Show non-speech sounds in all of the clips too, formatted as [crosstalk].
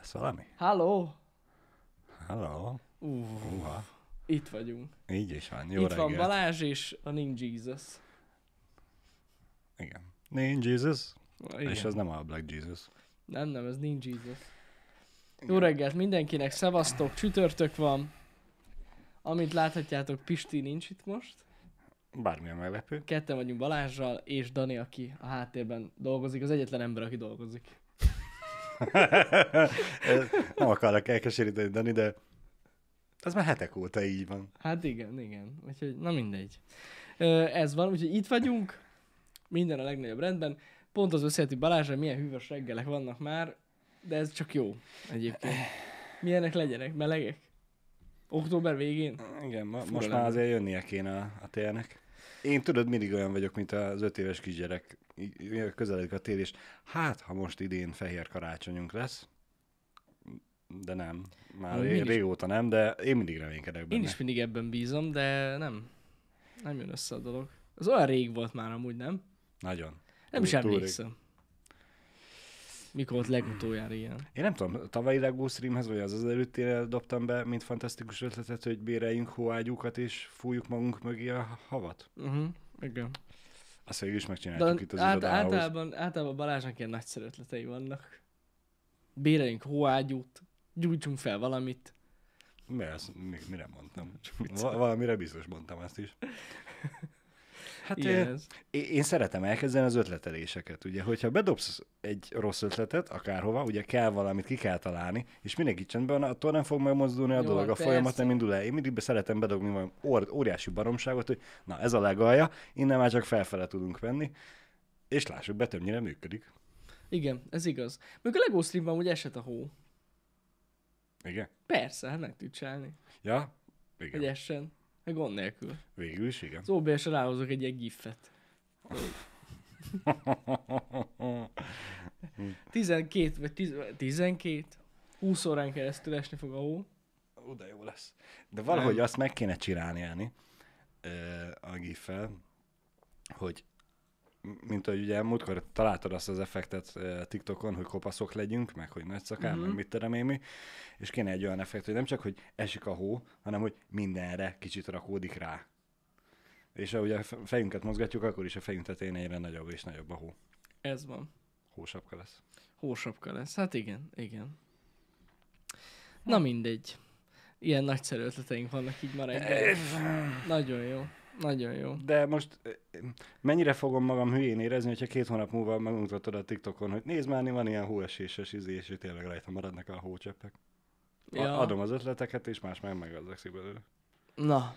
Lesz valami? Halló! Halló! Itt vagyunk. Így is van. Jó Itt reggelt. van Balázs és a Ninja Jesus. Igen. Ninja Jesus. Igen. És ez nem a Black Jesus. Nem, nem, ez Ninja Jesus. Igen. Jó reggelt mindenkinek, szevasztok, csütörtök van. amit láthatjátok, Pisti nincs itt most. Bármilyen meglepő. Ketten vagyunk Balázsral, és Dani, aki a háttérben dolgozik, az egyetlen ember, aki dolgozik nem akarok elkeseríteni, Dani, de ez már hetek óta így van. Hát igen, igen. Úgyhogy, na mindegy. Ez van, úgyhogy itt vagyunk, minden a legnagyobb rendben. Pont az összeheti Balázsra, milyen hűvös reggelek vannak már, de ez csak jó egyébként. Milyenek legyenek, melegek? Október végén? Igen, ma, most már azért jönnie kéne a, a télnek. Én tudod, mindig olyan vagyok, mint az öt éves kisgyerek közeledik a tél, és hát, ha most idén fehér karácsonyunk lesz, de nem. Már én régóta nem, de én mindig reménykedek benne. Én is mindig ebben bízom, de nem. Nem jön össze a dolog. Az olyan rég volt már amúgy, nem? Nagyon. Nem is emlékszem. Mikor volt legutoljára ilyen? Én nem tudom, tavalyi LEGO streamhez, vagy az az előttére dobtam be, mint fantasztikus ötletet, hogy béreljünk hóágyúkat, és fújjuk magunk mögé a havat. Uh-huh, igen. Azt mondjuk is megcsináltuk itt az át, Általában, általában Balázsnak ilyen nagyszerű ötletei vannak. Béreljünk hóágyút, gyújtsunk fel valamit. Mi ezt, mire mondtam? Valamire biztos mondtam ezt is. [laughs] Hát én, én, én szeretem elkezdeni az ötleteléseket, ugye, hogyha bedobsz egy rossz ötletet, akárhova, ugye kell valamit, ki kell találni, és mindenki csendben, attól nem fog megmozdulni a Jó, dolog, a persze. folyamat nem indul el. Én mindig be szeretem bedobni valami óriási baromságot, hogy na ez a legalja, innen már csak felfele tudunk venni, és lássuk, be többnyire működik. Igen, ez igaz. Még a LEGO streamben úgy esett a hó. Igen? Persze, hát meg tud csinálni. Ja, igen. Hogy essen. De gond nélkül. Végül is, igen. Az OBS ráhozok egy ilyen gifet. 12 [laughs] vagy 12, 20 órán keresztül esni fog a hó. Ó, de jó lesz. De valahogy Nem. azt meg kéne csinálni, Jani, a gif hogy mint ahogy ugye múltkor találtad azt az effektet eh, TikTokon, hogy kopaszok legyünk, meg hogy nagy szakán, mm-hmm. meg mhm. mit terem én mi, és kéne egy olyan effekt, hogy nem csak, hogy esik a hó, hanem, hogy mindenre kicsit rakódik rá. És ahogy a fejünket mozgatjuk, akkor is a fejünk tetején egyre nagyobb és nagyobb a hó. Ez van. Hósapka lesz. Hósapka lesz, hát igen, igen. Na hát- mindegy. Ilyen nagyszerű ötleteink vannak így már reggel. Nagyon jó. Nagyon jó. De most mennyire fogom magam hülyén érezni, hogyha két hónap múlva megmutatod a TikTokon, hogy nézd már, van ilyen hóeséses izé, és tényleg rajta maradnak a hócseppek. Ja. A- adom az ötleteket, és más meg meggazdagszik belőle. Na.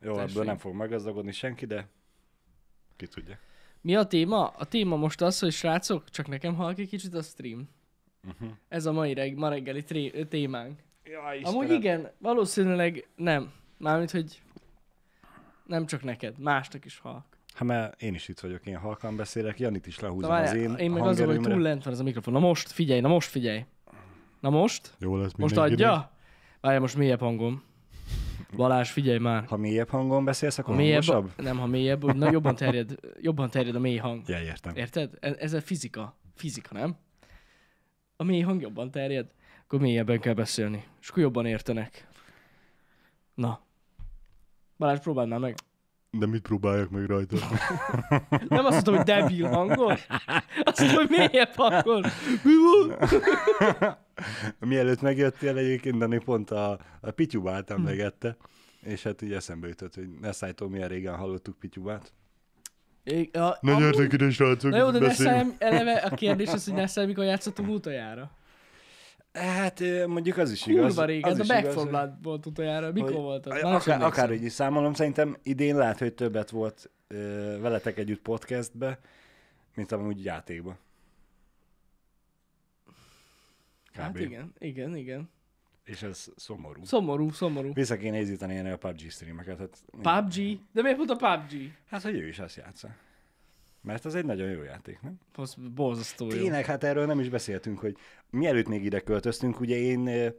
Jó, Tessé. ebből nem fog meggazdagodni senki, de ki tudja. Mi a téma? A téma most az, hogy srácok, csak nekem halk ki kicsit a stream. Uh-huh. Ez a mai reg- ma reggeli tré- témánk. Ja, Amúgy igen, valószínűleg nem. Mármint, hogy nem csak neked, másnak is halk. Hát mert én is itt vagyok, én halkan beszélek, Janit is lehúzom Na, az én Én meg az, hogy túl lent van ez a mikrofon. Na most, figyelj, na most figyelj. Na most? Jó lesz Most adja? Várj, most mélyebb hangom. Balázs, figyelj már. Ha mélyebb hangon beszélsz, akkor ha mélyebb, hangosabb? Nem, ha mélyebb, na, jobban, terjed, [laughs] jobban terjed a mély hang. Ja, értem. Érted? E- ez a fizika. Fizika, nem? A mély hang jobban terjed, akkor mélyebben kell beszélni. És akkor jobban értenek. Na, Balázs, próbálnál meg? De mit próbáljak meg rajta? [laughs] Nem azt mondtam, hogy debil hangol. [laughs] Azt mondtam, hogy mélyebb hangol. [laughs] Mi van? Mielőtt megjöttél egyébként, Dani pont a, a Pityubát hm. emlegette, és hát így eszembe jutott, hogy ne szájtól milyen régen hallottuk Pityubát. É, ne gyertek ide, srácok, Na jó, de beszéljünk. eleve a kérdés az, hogy Nesszel mikor játszottunk utoljára. Hát mondjuk az is igaz. Kurva régen, az ez a Back for Blood volt utoljára. Mikor hogy, volt az? Akár, akár, így. is számolom, szerintem idén lehet, hogy többet volt ö, veletek együtt podcastbe, mint amúgy játékban. Hát igen, igen, igen. És ez szomorú. Szomorú, szomorú. Vissza kéne nézíteni a PUBG streameket. Hát... PUBG? De miért pont a PUBG? Hát, hogy ő is azt játsza. Mert az egy nagyon jó játék, nem? Az borzasztó jó. Tényleg, hát erről nem is beszéltünk, hogy mielőtt még ide költöztünk, ugye én eh,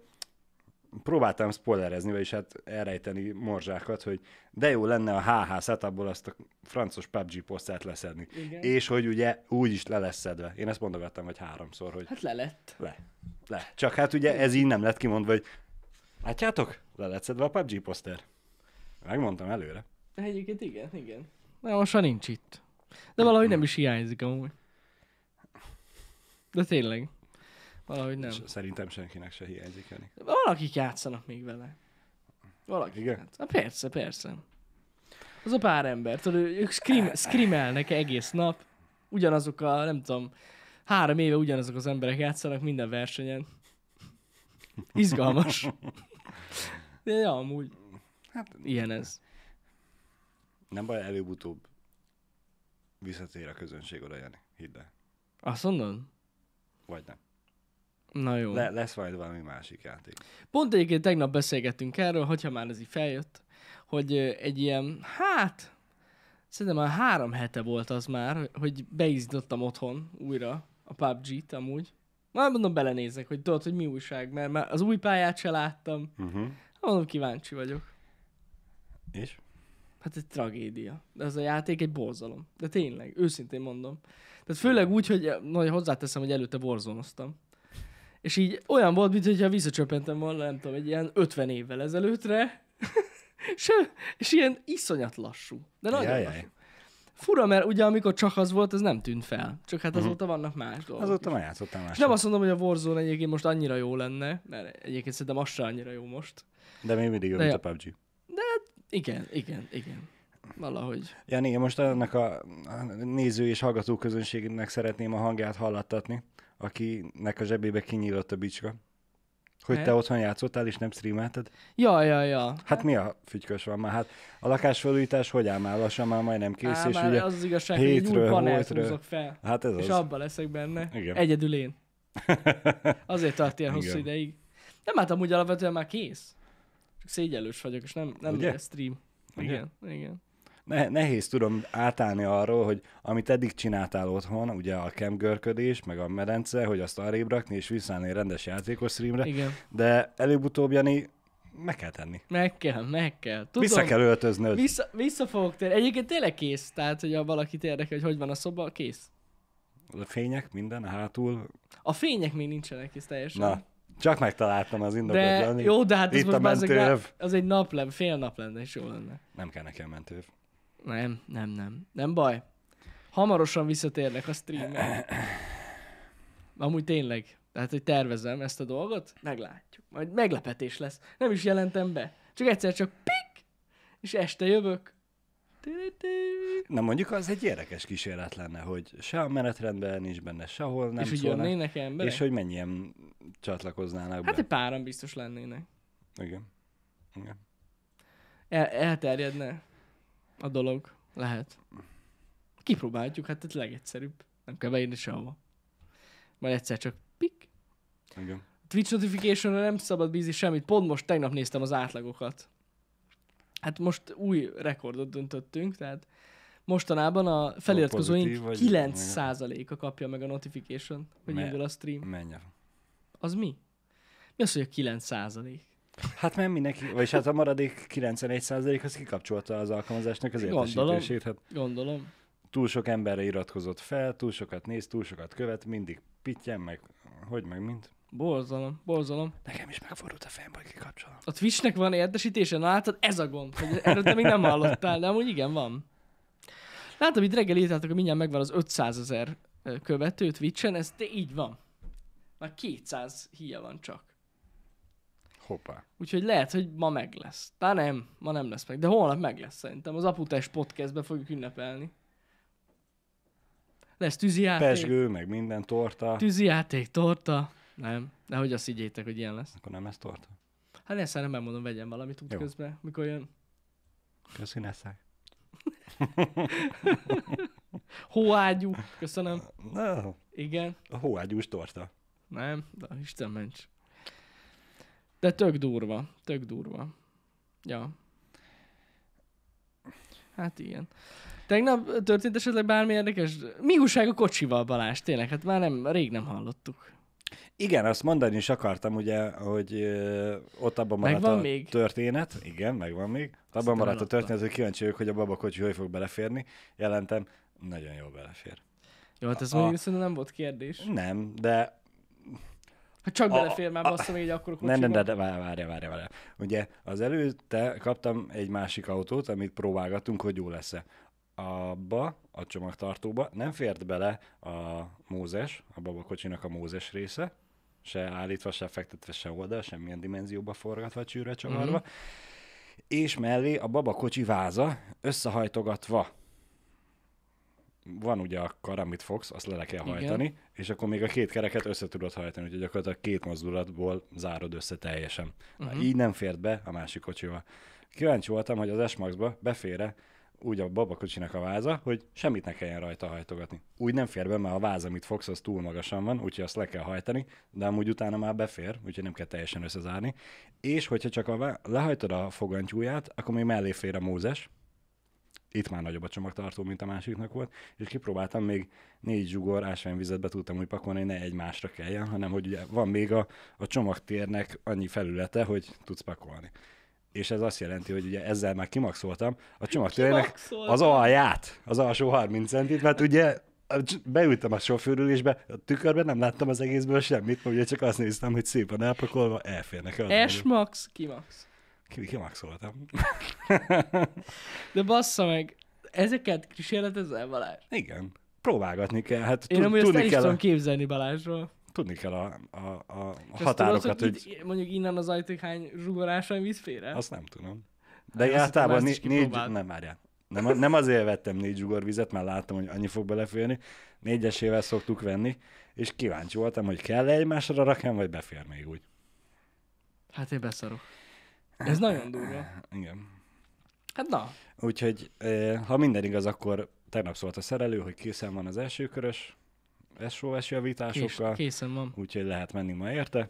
próbáltam spoilerezni, vagyis hát elrejteni morzsákat, hogy de jó lenne a HH setupból azt a francos PUBG posztát leszedni. Igen. És hogy ugye úgy is le lesz szedve. Én ezt mondogattam, hogy háromszor, hogy... Hát le lett. Le. Le. Csak hát ugye ez így nem lett kimondva, hogy látjátok? Le lett szedve a PUBG poszter. Megmondtam előre. Egyébként igen, igen. Na most már nincs itt. De valahogy nem is hiányzik amúgy. De tényleg. Valahogy nem. Szerintem senkinek se hiányzik, Jani. Valakik játszanak még vele. Valaki. Igen? Na persze, persze. Az a pár ember, tudod, ők scream, eh, eh. screamelnek egész nap, ugyanazok a, nem tudom, három éve ugyanazok az emberek játszanak minden versenyen. Izgalmas. [laughs] De ja, amúgy. Hát, ilyen ez. Nem baj, előbb-utóbb Visszatér a közönség oda, Jani. Hidd el. Azt mondod? Vagy nem. Na jó. Le- lesz majd valami másik játék. Pont egyébként tegnap beszélgettünk erről, hogyha már ez így feljött, hogy egy ilyen, hát, szerintem már három hete volt az már, hogy beizdottam otthon újra a PUBG-t amúgy. Már mondom, belenézek, hogy tudod, hogy mi újság, mert már az új pályát se láttam. Uh-huh. Mondom, kíváncsi vagyok. És? Hát egy tragédia. De ez a játék egy borzalom. De tényleg, őszintén mondom. Tehát főleg úgy, hogy nagy hozzáteszem, hogy előtte borzonoztam. És így olyan volt, mintha visszacsöpentem volna, nem tudom, egy ilyen 50 évvel ezelőttre, és, [laughs] és ilyen iszonyat lassú. De nagyon jaj, lassú. Jaj. Fura, mert ugye amikor csak az volt, ez nem tűnt fel. Csak hát mhm. azóta uh-huh. vannak más dolgok. Azóta már játszottam más. Nem azt mondom, hogy a Warzone egyébként most annyira jó lenne, mert egyébként szerintem az annyira jó most. De még mindig jobb, mint a PUBG. De hát igen, igen, igen. Valahogy. Ja né, most annak a néző és hallgató közönségnek szeretném a hangját hallattatni, akinek a zsebébe kinyílott a bicska. Hogy He? te otthon játszottál és nem streamelted? Ja, ja, ja. Hát, hát mi a fütykös van már? Hát a lakásfelújítás hogy áll már lassan, már majdnem kész, Á, és már ugye az, az igazság, hétről, hogy hétről. fel. Hát ez és az. abban leszek benne. Igen. Egyedül én. [laughs] Azért tart ilyen hosszú ideig. Nem, hát amúgy alapvetően már kész. Csak szégyelős vagyok, és nem, nem Ugye? stream. Igen, Ugye? igen. Ne, nehéz tudom átállni arról, hogy amit eddig csináltál otthon, ugye a kemgörködés, meg a medence, hogy azt arrébb rakni, és visszállni egy rendes játékos streamre, igen. de előbb-utóbb, Jani, meg kell tenni. Meg kell, meg kell. Tudom, vissza kell öltözni. Vissza, vissza fogok tenni. Egyébként tényleg kész. Tehát, hogy ha valakit érdekel, hogy hogy van a szoba, kész. A fények, minden, a hátul. A fények még nincsenek kész teljesen. Na, csak megtaláltam az indokot. jó, de hát ez Itt most mentőv. az egy nap lenne, fél nap lenne, és jó lenne. Nem kell nekem mentőv. Nem, nem, nem. Nem baj. Hamarosan visszatérnek a streamre. Amúgy tényleg. Tehát, hogy tervezem ezt a dolgot, meglátjuk. Majd meglepetés lesz. Nem is jelentem be. Csak egyszer csak pik, és este jövök, Na mondjuk az egy érdekes kísérlet lenne, hogy se a menetrendben nincs benne, sehol nem És szólnak, hogy jönnének emberek? És hogy mennyien csatlakoznának Hát be. egy páran biztos lennének. Igen. Igen. El, elterjedne a dolog. Lehet. Kipróbáljuk, hát ez legegyszerűbb. Nem kell beírni sehova. Majd egyszer csak pik. Igen. Twitch notification nem szabad bízni semmit. Pont most tegnap néztem az átlagokat hát most új rekordot döntöttünk, tehát mostanában a feliratkozóink no, pozitív, 9%-a kapja meg a notification, hogy Me- indul a stream. Menjen. Az mi? Mi az, hogy a 9%? Hát mert mindenki, vagyis hát a maradék 91% az kikapcsolta az alkalmazásnak az értesítését. Hát gondolom. Túl sok emberre iratkozott fel, túl sokat néz, túl sokat követ, mindig pittyen, meg hogy, meg mint. Borzalom, borzalom. Nekem is megfordult a fejem, hogy kikapcsolom. A Twitchnek van értesítése, na látod, ez a gond. Hogy erről te még nem hallottál, de amúgy igen, van. Látom, itt reggel írtátok, hogy mindjárt megvan az 500 ezer követő Twitchen, ez de így van. Már 200 híja van csak. Hoppá. Úgyhogy lehet, hogy ma meg lesz. Tá nem, ma nem lesz meg, de holnap meg lesz szerintem. Az Aputás podcastbe fogjuk ünnepelni. Lesz tűzijáték. Pesgő, meg minden torta. Tűzijáték, torta. Nem. Nehogy azt higgyétek, hogy ilyen lesz. Akkor nem ezt torta? Hát én szerintem elmondom vegyen valamit út közben, mikor jön. Köszi, Neszek. [laughs] Hóágyú. Köszönöm. No. Igen. A hóágyús torta. Nem, de Isten ments. De tök durva, tök durva. Ja. Hát ilyen. Tegnap történt esetleg bármi érdekes? Mi újság a kocsival, Balázs? Tényleg, hát már nem, rég nem hallottuk. Igen, azt mondani is akartam, ugye, hogy ö, ott abban maradt megvan a még? történet. Igen, megvan még. Ott abban maradt a történet, hogy kíváncsi vagyok, hogy a babakocsi hogy fog beleférni. Jelentem, nagyon jól belefér. Jó, hát ez a... mondjuk szerintem nem volt kérdés. Nem, de... Ha csak a... belefér, már basszom így akkor Nem, nem, de, de várja, várja, várja. Ugye az előtte kaptam egy másik autót, amit próbálgattunk, hogy jó lesz-e abba, a csomagtartóba nem fért bele a Mózes, a babakocsinak a Mózes része, se állítva, se fektetve, se oldal, semmilyen dimenzióba forgatva, csűrve, csavarva, mm-hmm. és mellé a babakocsi váza összehajtogatva. Van ugye a kar, amit fogsz, azt le, le kell hajtani, Igen. és akkor még a két kereket össze tudod hajtani, úgyhogy gyakorlatilag két mozdulatból zárod össze teljesen. Mm-hmm. Na, mhm. így nem fért be a másik kocsival. Kíváncsi voltam, hogy az S-Maxba befére úgy a babakocsinak a váza, hogy semmit ne kelljen rajta hajtogatni. Úgy nem fér be, mert a váz, amit fogsz, az túl magasan van, úgyhogy azt le kell hajtani, de amúgy utána már befér, úgyhogy nem kell teljesen összezárni. És hogyha csak a lehajtod a fogantyúját, akkor még mellé fér a mózes, itt már nagyobb a csomagtartó, mint a másiknak volt, és kipróbáltam még négy zsugor ásványvizet be tudtam úgy pakolni, hogy ne egymásra kelljen, hanem hogy ugye van még a, a csomagtérnek annyi felülete, hogy tudsz pakolni és ez azt jelenti, hogy ugye ezzel már kimaxoltam a csomagtörőnek az alját, az alsó 30 centit, mert ugye beültem a sofőrülésbe, a tükörben nem láttam az egészből semmit, mert ugye csak azt néztem, hogy szépen elpakolva elférnek. S-max, kimax. Kimaxoltam. De bassza meg, ezeket kísérletezel Balázs? Igen. Próbálgatni kell. Hát, Én amúgy ezt el kell... is tudom képzelni Balázsról tudni kell a, a, a határokat. Tudod, hogy, hogy mondjuk innen az ajtók hány zsugorásan víz félre? Azt nem tudom. De hát általában né, négy, nem várjál. Nem, nem azért vettem négy zsugorvizet, mert láttam, hogy annyi fog beleférni. Négyesével szoktuk venni, és kíváncsi voltam, hogy kell-e egymásra rakem, vagy befér még úgy. Hát én beszarok. Ez nagyon durva. Igen. Hát na. Úgyhogy, eh, ha minden igaz, akkor tegnap szólt a szerelő, hogy készen van az első körös, SOS javításokkal. Kés, készen van. Úgyhogy lehet menni ma érte.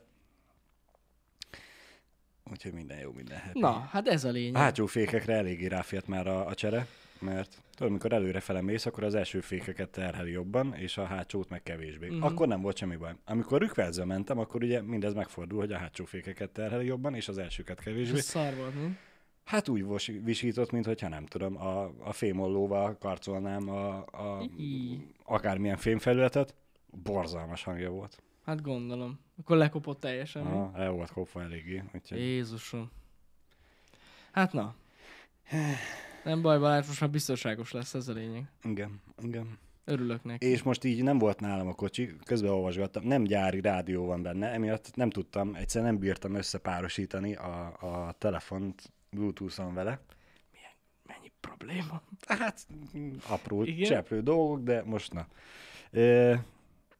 Úgyhogy minden jó, minden happy. Na, hát ez a lényeg. A hátsó fékekre eléggé ráfért már a, a csere, mert tudod, amikor előre felemész, akkor az első fékeket terheli jobban, és a hátsót meg kevésbé. Mm-hmm. Akkor nem volt semmi baj. Amikor rükverzel mentem, akkor ugye mindez megfordul, hogy a hátsó fékeket terheli jobban, és az elsőket kevésbé. Ez szar volt, nem? Hát úgy visított, mintha nem tudom, a, a fémollóval karcolnám a, a akármilyen fémfelületet. Borzalmas hangja volt. Hát gondolom. Akkor lekopott teljesen. Aha, el volt kopva eléggé. Úgyhogy... Jézusom. Hát na. Nem baj, Balázs, most már biztonságos lesz, ez a lényeg. Igen, igen. Örülök neki. És most így nem volt nálam a kocsi, közben olvasgattam, nem gyári rádió van benne, emiatt nem tudtam, egyszer nem bírtam összepárosítani a, a telefont Bluetooth-on vele. Milyen, mennyi probléma? Hát apró Igen? cseprő dolgok, de most na. E,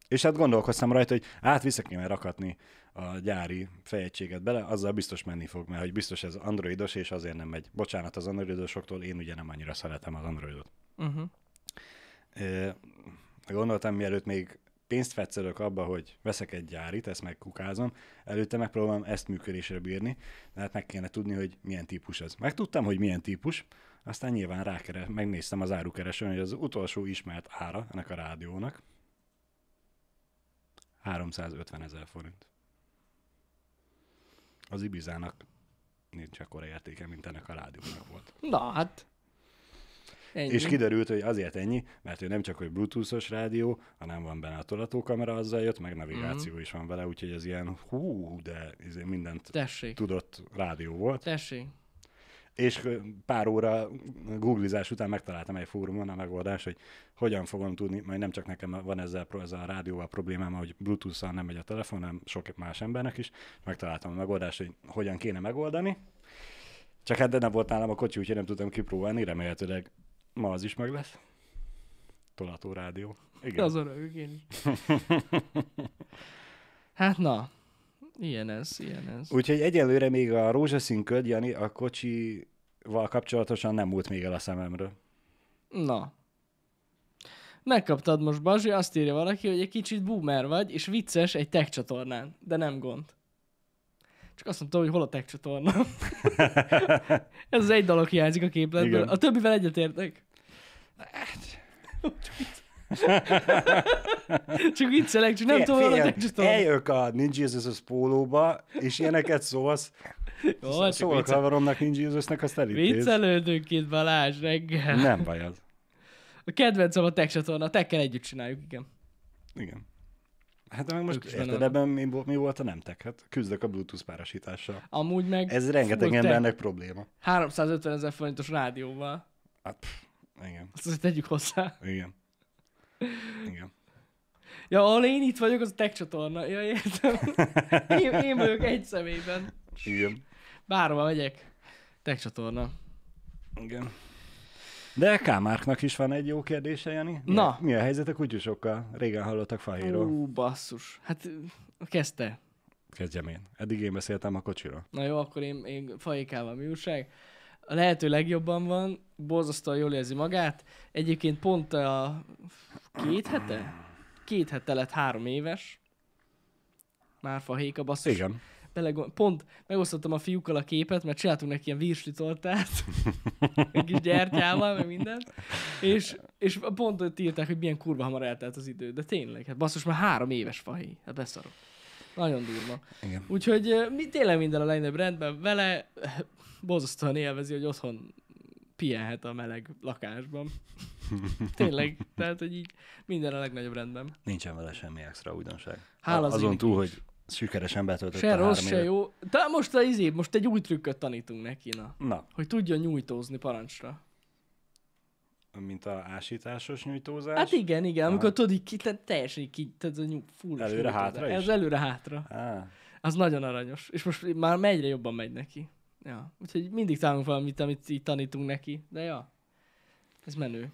és hát gondolkoztam rajta, hogy hát vissza kéne rakatni a gyári fejegységet bele, azzal biztos menni fog, mert hogy biztos ez androidos, és azért nem megy. Bocsánat az androidosoktól, én ugye nem annyira szeretem az androidot. Uh-huh. E, gondoltam, mielőtt még pénzt fetszelök abba, hogy veszek egy gyárit, ezt megkukázom, előtte megpróbálom ezt működésre bírni, de hát meg kéne tudni, hogy milyen típus ez. Megtudtam, hogy milyen típus, aztán nyilván rákeres, megnéztem az árukeresőn, hogy az utolsó ismert ára ennek a rádiónak 350 ezer forint. Az Ibizának nincs akkora értéke, mint ennek a rádiónak volt. Na hát, Ennyi. És kiderült, hogy azért ennyi, mert ő nem csak hogy bluetoothos rádió, hanem van benne a tolatókamera, azzal jött, meg navigáció mm-hmm. is van vele, úgyhogy ez ilyen hú, de ez izé mindent Tessék. tudott rádió volt. Tessék. És pár óra googlizás után megtaláltam egy fórumon a megoldást, hogy hogyan fogom tudni, majd nem csak nekem van ezzel, ezzel a rádióval problémám, hogy Bluetooth-szal nem megy a telefon, hanem sok más embernek is. Megtaláltam a megoldást, hogy hogyan kéne megoldani. Csak hát de nem volt nálam a kocsi, úgyhogy nem tudtam kipróbálni, remélhetőleg Ma az is meg lesz. Tolató rádió. Igen. Az örök, én. [laughs] hát na, ilyen ez, ilyen ez. Úgyhogy egyelőre még a rózsaszín köd, Jani, a kocsival kapcsolatosan nem múlt még el a szememről. Na. Megkaptad most, Bazsi, azt írja valaki, hogy egy kicsit boomer vagy, és vicces egy tech csatornán, de nem gond csak azt mondta, hogy hol a tech csatorna. [laughs] Ez az egy dolog hiányzik a képletből. Igen. A többivel egyetértek. csak viccelek, csak nem fél, tudom, hogy a tech csatorna. Eljök a Ninja Jesus pólóba, és ilyeneket szólsz. Jó, hát szóval a haveromnak Ninja Jesusnek azt elintéz. Viccelődünk itt Balázs reggel. Nem baj az. A kedvencem a tech csatorna, a tekkel együtt csináljuk, igen. Igen. Hát meg most érted, ebben mi, mi volt a nemtek? Hát küzdök a Bluetooth párosítással. Amúgy meg... Ez rengeteg embernek probléma. 350 ezer forintos rádióval. Hát, pff, igen. Azt azért tegyük hozzá. Igen. Igen. Ja, ahol én itt vagyok, az a tech csatorna. Ja, értem. [laughs] Én, én vagyok egy személyben. Igen. Bárhova megyek. Tech csatorna. Igen. De Kámárknak is van egy jó kérdése, Jani. Na. Mi a helyzet a kutyusokkal? Régen hallottak Fahéról. Ú, basszus. Hát kezdte. Kezdjem én. Eddig én beszéltem a kocsiról. Na jó, akkor én, én fajékával mi újság? A lehető legjobban van, borzasztóan jól érzi magát. Egyébként pont a két hete? Két hete lett három éves. Már fahéka, basszus. Igen belegond... pont megosztottam a fiúkkal a képet, mert csináltunk neki ilyen tortát, [laughs] egy kis gyertyával, meg minden, és, és pont ott írták, hogy milyen kurva hamar eltelt az idő, de tényleg, hát basszus, már három éves fahéj, hát beszarok. Nagyon durva. Igen. Úgyhogy mi, tényleg minden a legnagyobb rendben vele, [laughs] bozasztóan élvezi, hogy otthon pihenhet a meleg lakásban. [laughs] Tényleg, tehát, hogy így minden a legnagyobb rendben. Nincsen vele semmi extra újdonság. Hála Azon túl, is. hogy sikeresen betöltött Se három rossz, se jó. De most, a izé, most egy új trükköt tanítunk neki, na. na. Hogy tudja nyújtózni parancsra. Mint a ásításos nyújtózás? Hát igen, igen, Aha. amikor tudod, így ki, tehát teljesen így ki, tehát full Előre-hátra Ez előre-hátra. Ah. Az nagyon aranyos. És most már megyre jobban megy neki. Ja. Úgyhogy mindig tanulunk valamit, amit így tanítunk neki. De ja, ez menő.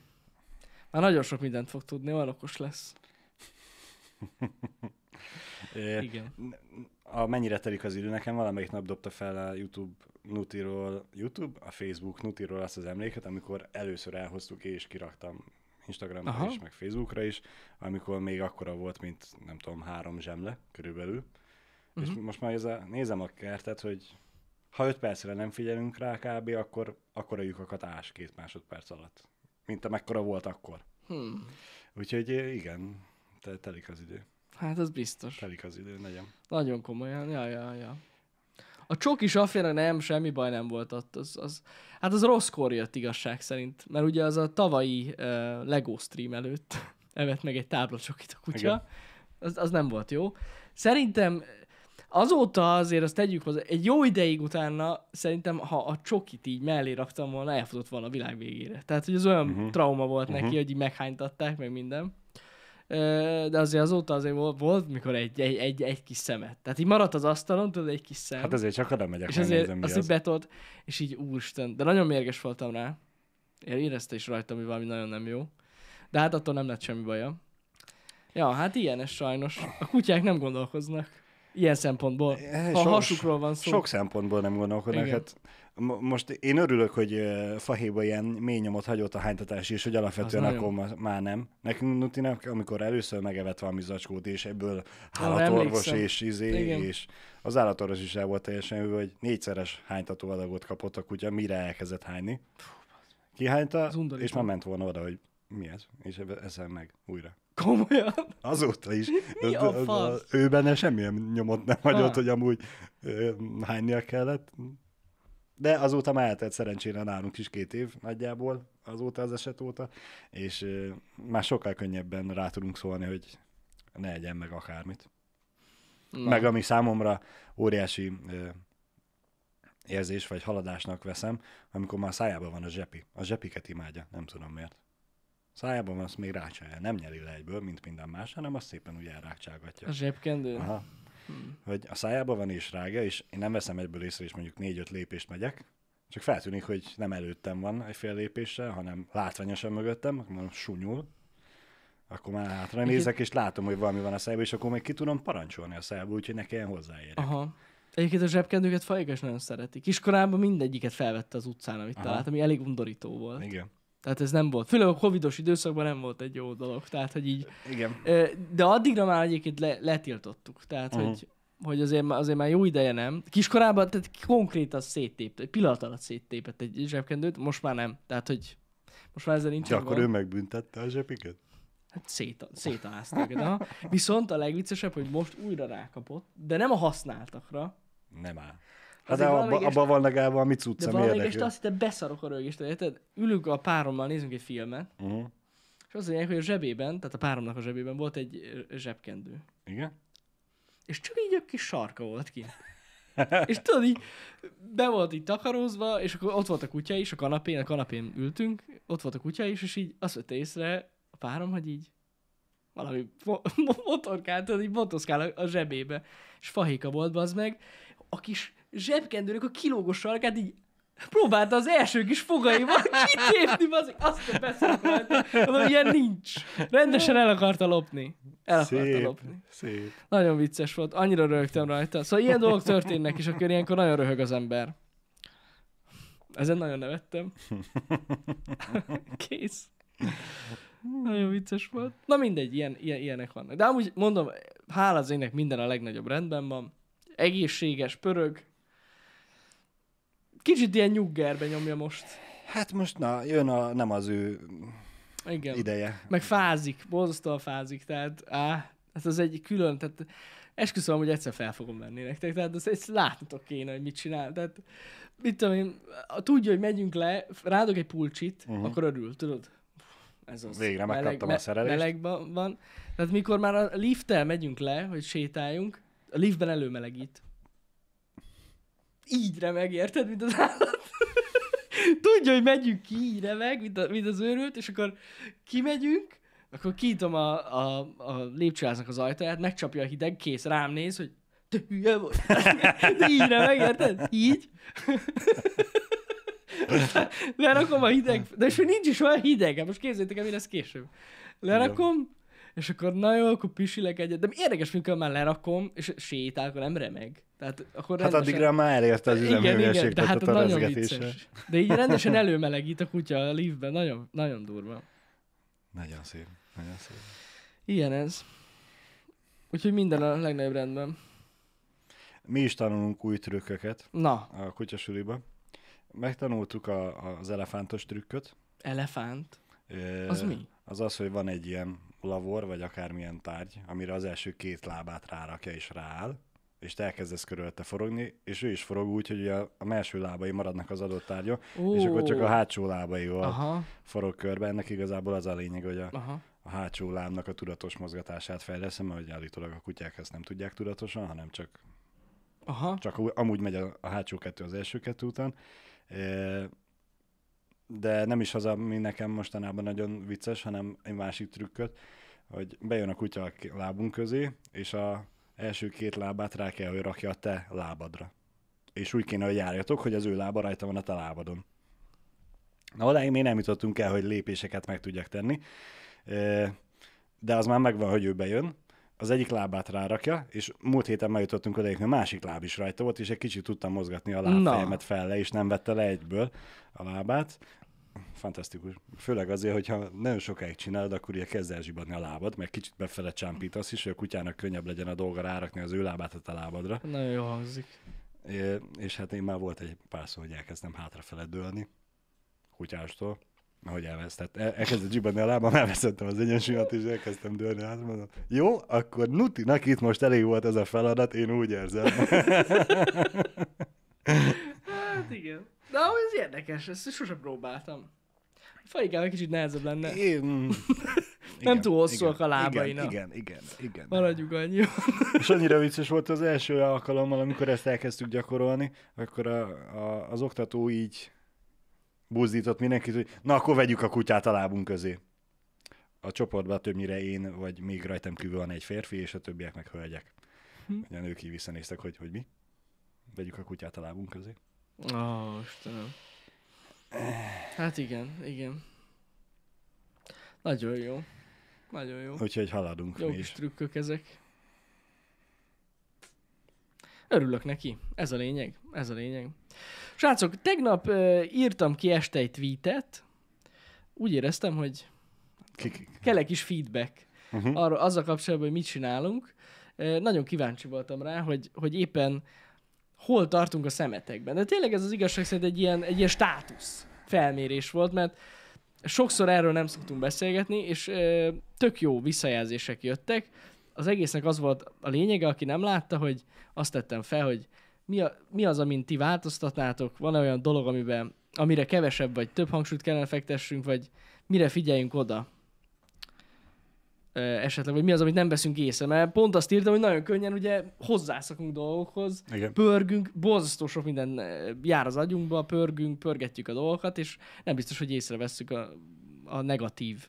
Már nagyon sok mindent fog tudni, olyan okos lesz. [laughs] Igen. A mennyire telik az idő, nekem valamelyik nap dobta fel a YouTube Nutiról, YouTube, a Facebook Nutiról azt az emléket, amikor először elhoztuk és kiraktam Instagramra Aha. is, meg Facebookra is, amikor még akkora volt, mint nem tudom, három zsemle körülbelül. Uh-huh. És mhm. most már ez a, nézem a kertet, hogy ha öt percre nem figyelünk rá kb., akkor, akkor a lyukakat ás két másodperc alatt. Mint mekkora volt akkor. Hmm. Úgyhogy igen, te, telik az idő. Hát az biztos. Telik az idő, nagyon. Nagyon komolyan, ja, ja, ja. A csok is afjára nem, semmi baj nem volt ott. Az, az, hát az kor jött igazság szerint, mert ugye az a tavalyi uh, Lego stream előtt [laughs] evett meg egy táblacsokit a kutya. Az, az nem volt jó. Szerintem azóta azért azt tegyük hozzá, egy jó ideig utána szerintem, ha a csokit így mellé raktam volna, elfutott volna a világ végére. Tehát, hogy az olyan uh-huh. trauma volt uh-huh. neki, mhm. hogy így meghánytatták, meg minden de azért azóta azért volt, volt mikor egy, egy, egy, egy kis szemet. Tehát így maradt az asztalon, tudod, egy kis szem. Hát azért csak oda megyek, és azért nézem, azt az. betolt, és így úristen, de nagyon mérges voltam rá. Én érezte is rajta, hogy valami nagyon nem jó. De hát attól nem lett semmi baja. Ja, hát ilyen ez sajnos. A kutyák nem gondolkoznak. Ilyen szempontból. Eh, ha sok, hasukról van szó. Sok szempontból nem gondolkodnak. Igen. Hát most én örülök, hogy Fahéba ilyen mély nyomot hagyott a hánytatás is, hogy alapvetően az akkor nagyon... már nem. Nekünk Nutinak, amikor először megevett valami zacskót, és ebből állatorvos és izé, Igen. és az állatorvos is el volt teljesen hogy négyszeres hánytató adagot kapott a kutya, mire elkezdett hányni. Kihányta, és már ment volna oda, hogy mi ez, és ezzel meg újra. Komolyan? Azóta is. Mi a fasz? Ő benne semmilyen nyomot nem hagyott, ha. Ah. hogy amúgy hánynia kellett de azóta már eltelt szerencsére nálunk is két év nagyjából azóta az eset óta, és már sokkal könnyebben rá tudunk szólni, hogy ne egyen meg akármit. Na. Meg ami számomra óriási érzés vagy haladásnak veszem, amikor már szájában van a zsepi. A zsepiket imádja, nem tudom miért. Szájában van, azt még rácsálja. Nem nyeli le egyből, mint minden más, hanem azt szépen ugye elrákcsálgatja. A zsebkendő? Aha. Hmm. Hogy a szájában van és rágja, és én nem veszem egyből észre, és mondjuk négy-öt lépést megyek, csak feltűnik, hogy nem előttem van egy fél lépése, hanem látványosan mögöttem, akkor mondom, sunyul, akkor már hátra nézek, és látom, hogy valami van a szájában, és akkor még ki tudom parancsolni a szájából, úgyhogy ne kelljen hozzáérjek. Aha. Egyébként a zsebkendőket fajék nagyon szeretik. Iskolában mindegyiket felvette az utcán, amit Aha. talált, ami elég undorító volt. Igen. Tehát ez nem volt. Főleg a covidos időszakban nem volt egy jó dolog. Tehát, hogy így... Igen. De addigra már egyébként le, letiltottuk. Tehát, uh-huh. hogy, hogy azért, azért már jó ideje nem. Kiskorában tehát konkrétan széttépte, egy pillanat alatt széttépett egy zsebkendőt, most már nem. Tehát, hogy most már ezzel nincs. akkor ő megbüntette a zsebiket? Hát szét, szétalázták, de Viszont a legviccesebb, hogy most újra rákapott, de nem a használtakra. Nem áll Hát de abba, abban van legalább a Micu utca De azt hittem beszarok a rögést, érted? Ülünk a párommal, nézünk egy filmet, uh-huh. és azt mondják, hogy a zsebében, tehát a páromnak a zsebében volt egy zsebkendő. Igen? És csak így egy kis sarka volt ki. és tudod, így be volt így takarózva, és akkor ott volt a kutya is, a kanapén, a kanapén ültünk, ott volt a kutya is, és így azt vett észre a párom, hogy így valami mo- [laughs] motorkált, így motoszkál a, a zsebébe. És fahéka volt, az meg, a kis zsebkendőnek a kilógos sarkát így próbálta az első kis fogaival [laughs] kitépni, az azt a beszélgetni, ilyen nincs. Rendesen el akarta lopni. El akarta szép, lopni. Szép. Nagyon vicces volt, annyira röhögtem rajta. Szóval ilyen dolgok történnek, és akkor ilyenkor nagyon röhög az ember. Ezen nagyon nevettem. [laughs] Kész. Nagyon vicces volt. Na mindegy, ilyen, ilyen, ilyenek vannak. De amúgy mondom, hála az ének minden a legnagyobb rendben van. Egészséges, pörög, kicsit ilyen nyuggerbe nyomja most. Hát most na, jön a, nem az ő Igen. ideje. Meg fázik, borzasztóan fázik, tehát á, hát az egy külön, tehát esküszöm, hogy egyszer fel fogom menni nektek, tehát ezt, ezt látnotok kéne, hogy mit csinál. Tehát, mit tudom én, tudja, hogy megyünk le, rádok egy pulcsit, uh-huh. akkor örül, tudod? Ez az. Végre meleg, megkaptam me- a szerelést. Melegben van. Tehát mikor már a lifttel megyünk le, hogy sétáljunk, a liftben előmelegít így remeg, érted, mint az állat. [laughs] Tudja, hogy megyünk ki, így remeg, mint, a, mint az őrült, és akkor kimegyünk, akkor kinyitom a, a, a lépcsőháznak az ajtaját, megcsapja a hideg, kész, rám néz, hogy te hülye vagy. [laughs] De így remeg, érted? Így. [laughs] Lerakom a hideg, de és nincs is olyan hideg, most képzeljétek el, mi lesz később. Lerakom, és akkor na jó, akkor pisilek egyet. De érdekes, mikor már lerakom, és akkor nem remeg. Tehát akkor hát addigra már elérte az üzemhőmérséklet hát a hát nagyon vicces. De így rendesen előmelegít a kutya a liftben, nagyon, nagyon durva. Nagyon szép, nagyon szép. Ilyen ez. Úgyhogy minden a legnagyobb rendben. Mi is tanulunk új trükköket Na. a kutyasuriba. Megtanultuk a, az elefántos trükköt. Elefánt? Az mi? az az, hogy van egy ilyen lavor, vagy akármilyen tárgy, amire az első két lábát rárakja és rááll, és te elkezdesz körülötte forogni, és ő is forog úgy, hogy a, a melső lábai maradnak az adott tárgya, Ó. és akkor csak a hátsó lábaival Aha. forog körbe. Ennek igazából az a lényeg, hogy a, a hátsó lábnak a tudatos mozgatását fejleszem, mert hogy állítólag a kutyák ezt nem tudják tudatosan, hanem csak Aha. Csak amúgy megy a, a hátsó kettő az első kettő után. E, de nem is az, ami nekem mostanában nagyon vicces, hanem egy másik trükköt, hogy bejön a kutya a lábunk közé, és a első két lábát rá kell, hogy rakja a te lábadra. És úgy kéne, hogy járjatok, hogy az ő lába rajta van a te lábadon. Na, odáig még nem jutottunk el, hogy lépéseket meg tudjak tenni, de az már megvan, hogy ő bejön, az egyik lábát rárakja, és múlt héten megjutottunk oda, hogy a másik láb is rajta volt, és egy kicsit tudtam mozgatni a lábfejemet fel le, és nem vette le egyből a lábát, fantasztikus. Főleg azért, hogyha nagyon sokáig csinálod, akkor ugye kezd elzsibadni a lábad, meg kicsit befele csámpítasz is, hogy a kutyának könnyebb legyen a dolga rárakni az ő lábát a te lábadra. Nagyon jó hangzik. É, és hát én már volt egy pár szó, hogy elkezdtem hátrafele dőlni kutyástól, ahogy elvesztett. El, elkezdett zsibadni a lábam, elveszettem az egyensúlyat, és elkezdtem dőlni. Hát mondom, jó, akkor Nutinak itt most elég volt ez a feladat, én úgy érzem. [laughs] hát igen. Na, ez érdekes, ezt sosem próbáltam. A egy kicsit nehezebb lenne. Én... nem igen, túl hosszúak igen, a lábaina. Igen, igen, igen. igen. Maradjuk annyi. És annyira vicces volt az első alkalommal, amikor ezt elkezdtük gyakorolni, akkor a, a, az oktató így buzdított mindenkit, hogy na akkor vegyük a kutyát a lábunk közé. A csoportban többnyire én, vagy még rajtam kívül van egy férfi, és a többiek meg hölgyek. Hm. Ugyan ők így visszanéztek, hogy, hogy mi? Vegyük a kutyát a lábunk közé. Ó, oh, Istenem. Hát igen, igen. Nagyon jó. Nagyon jó. Úgyhogy haladunk jó mi is. trükkök ezek. Örülök neki. Ez a lényeg. Ez a lényeg. Srácok, tegnap uh, írtam ki este egy tweetet. Úgy éreztem, hogy kell egy kis feedback uh-huh. arra, azzal kapcsolatban, hogy mit csinálunk. Uh, nagyon kíváncsi voltam rá, hogy, hogy éppen hol tartunk a szemetekben. De tényleg ez az igazság szerint egy ilyen, egy ilyen státusz felmérés volt, mert sokszor erről nem szoktunk beszélgetni, és ö, tök jó visszajelzések jöttek. Az egésznek az volt a lényege, aki nem látta, hogy azt tettem fel, hogy mi, a, mi az, amin ti változtatnátok, van olyan dolog, amiben, amire kevesebb vagy több hangsúlyt kellene fektessünk, vagy mire figyeljünk oda esetleg, vagy mi az, amit nem veszünk észre, mert pont azt írtam, hogy nagyon könnyen ugye hozzászakunk dolgokhoz, Igen. pörgünk, borzasztó sok minden jár az agyunkba, pörgünk, pörgetjük a dolgokat, és nem biztos, hogy észreveszünk a, a negatív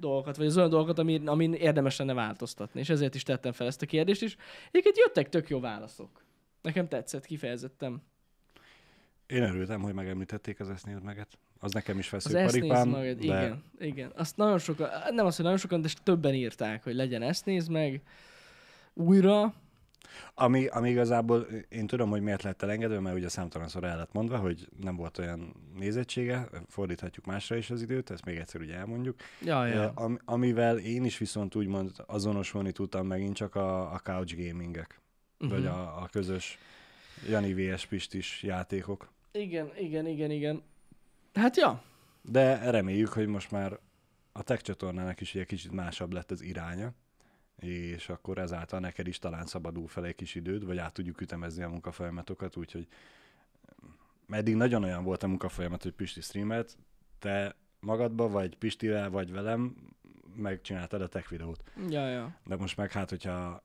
dolgokat, vagy az olyan dolgokat, amin, amin érdemes lenne változtatni. És ezért is tettem fel ezt a kérdést, és egyébként jöttek tök jó válaszok. Nekem tetszett, kifejezettem. Én örültem, hogy megemlítették az esznéd meget. Az nekem is feszül az paripám. Magad, de... Igen, igen. Azt nagyon sokan, nem az, hogy nagyon sokan, de többen írták, hogy legyen ezt néz meg újra. Ami, ami igazából, én tudom, hogy miért lett elengedő, mert ugye számtalanszor el lett mondva, hogy nem volt olyan nézettsége, fordíthatjuk másra is az időt, ezt még egyszer ugye elmondjuk. Ja, ja. Am, amivel én is viszont úgymond azonosulni tudtam megint csak a, a couch gamingek, uh-huh. vagy mhm. a, a közös Jani VS Pistis játékok. Igen, igen, igen, igen. Hát ja. De reméljük, hogy most már a tech csatornának is egy kicsit másabb lett az iránya, és akkor ezáltal neked is talán szabadul fel egy kis időd, vagy át tudjuk ütemezni a munkafolyamatokat, úgyhogy mm, eddig nagyon olyan volt a munkafolyamat, hogy Pisti streamelt, te magadba, vagy Pistivel, vagy velem megcsináltad a tech videót. Ja, ja. De most meg hát, hogyha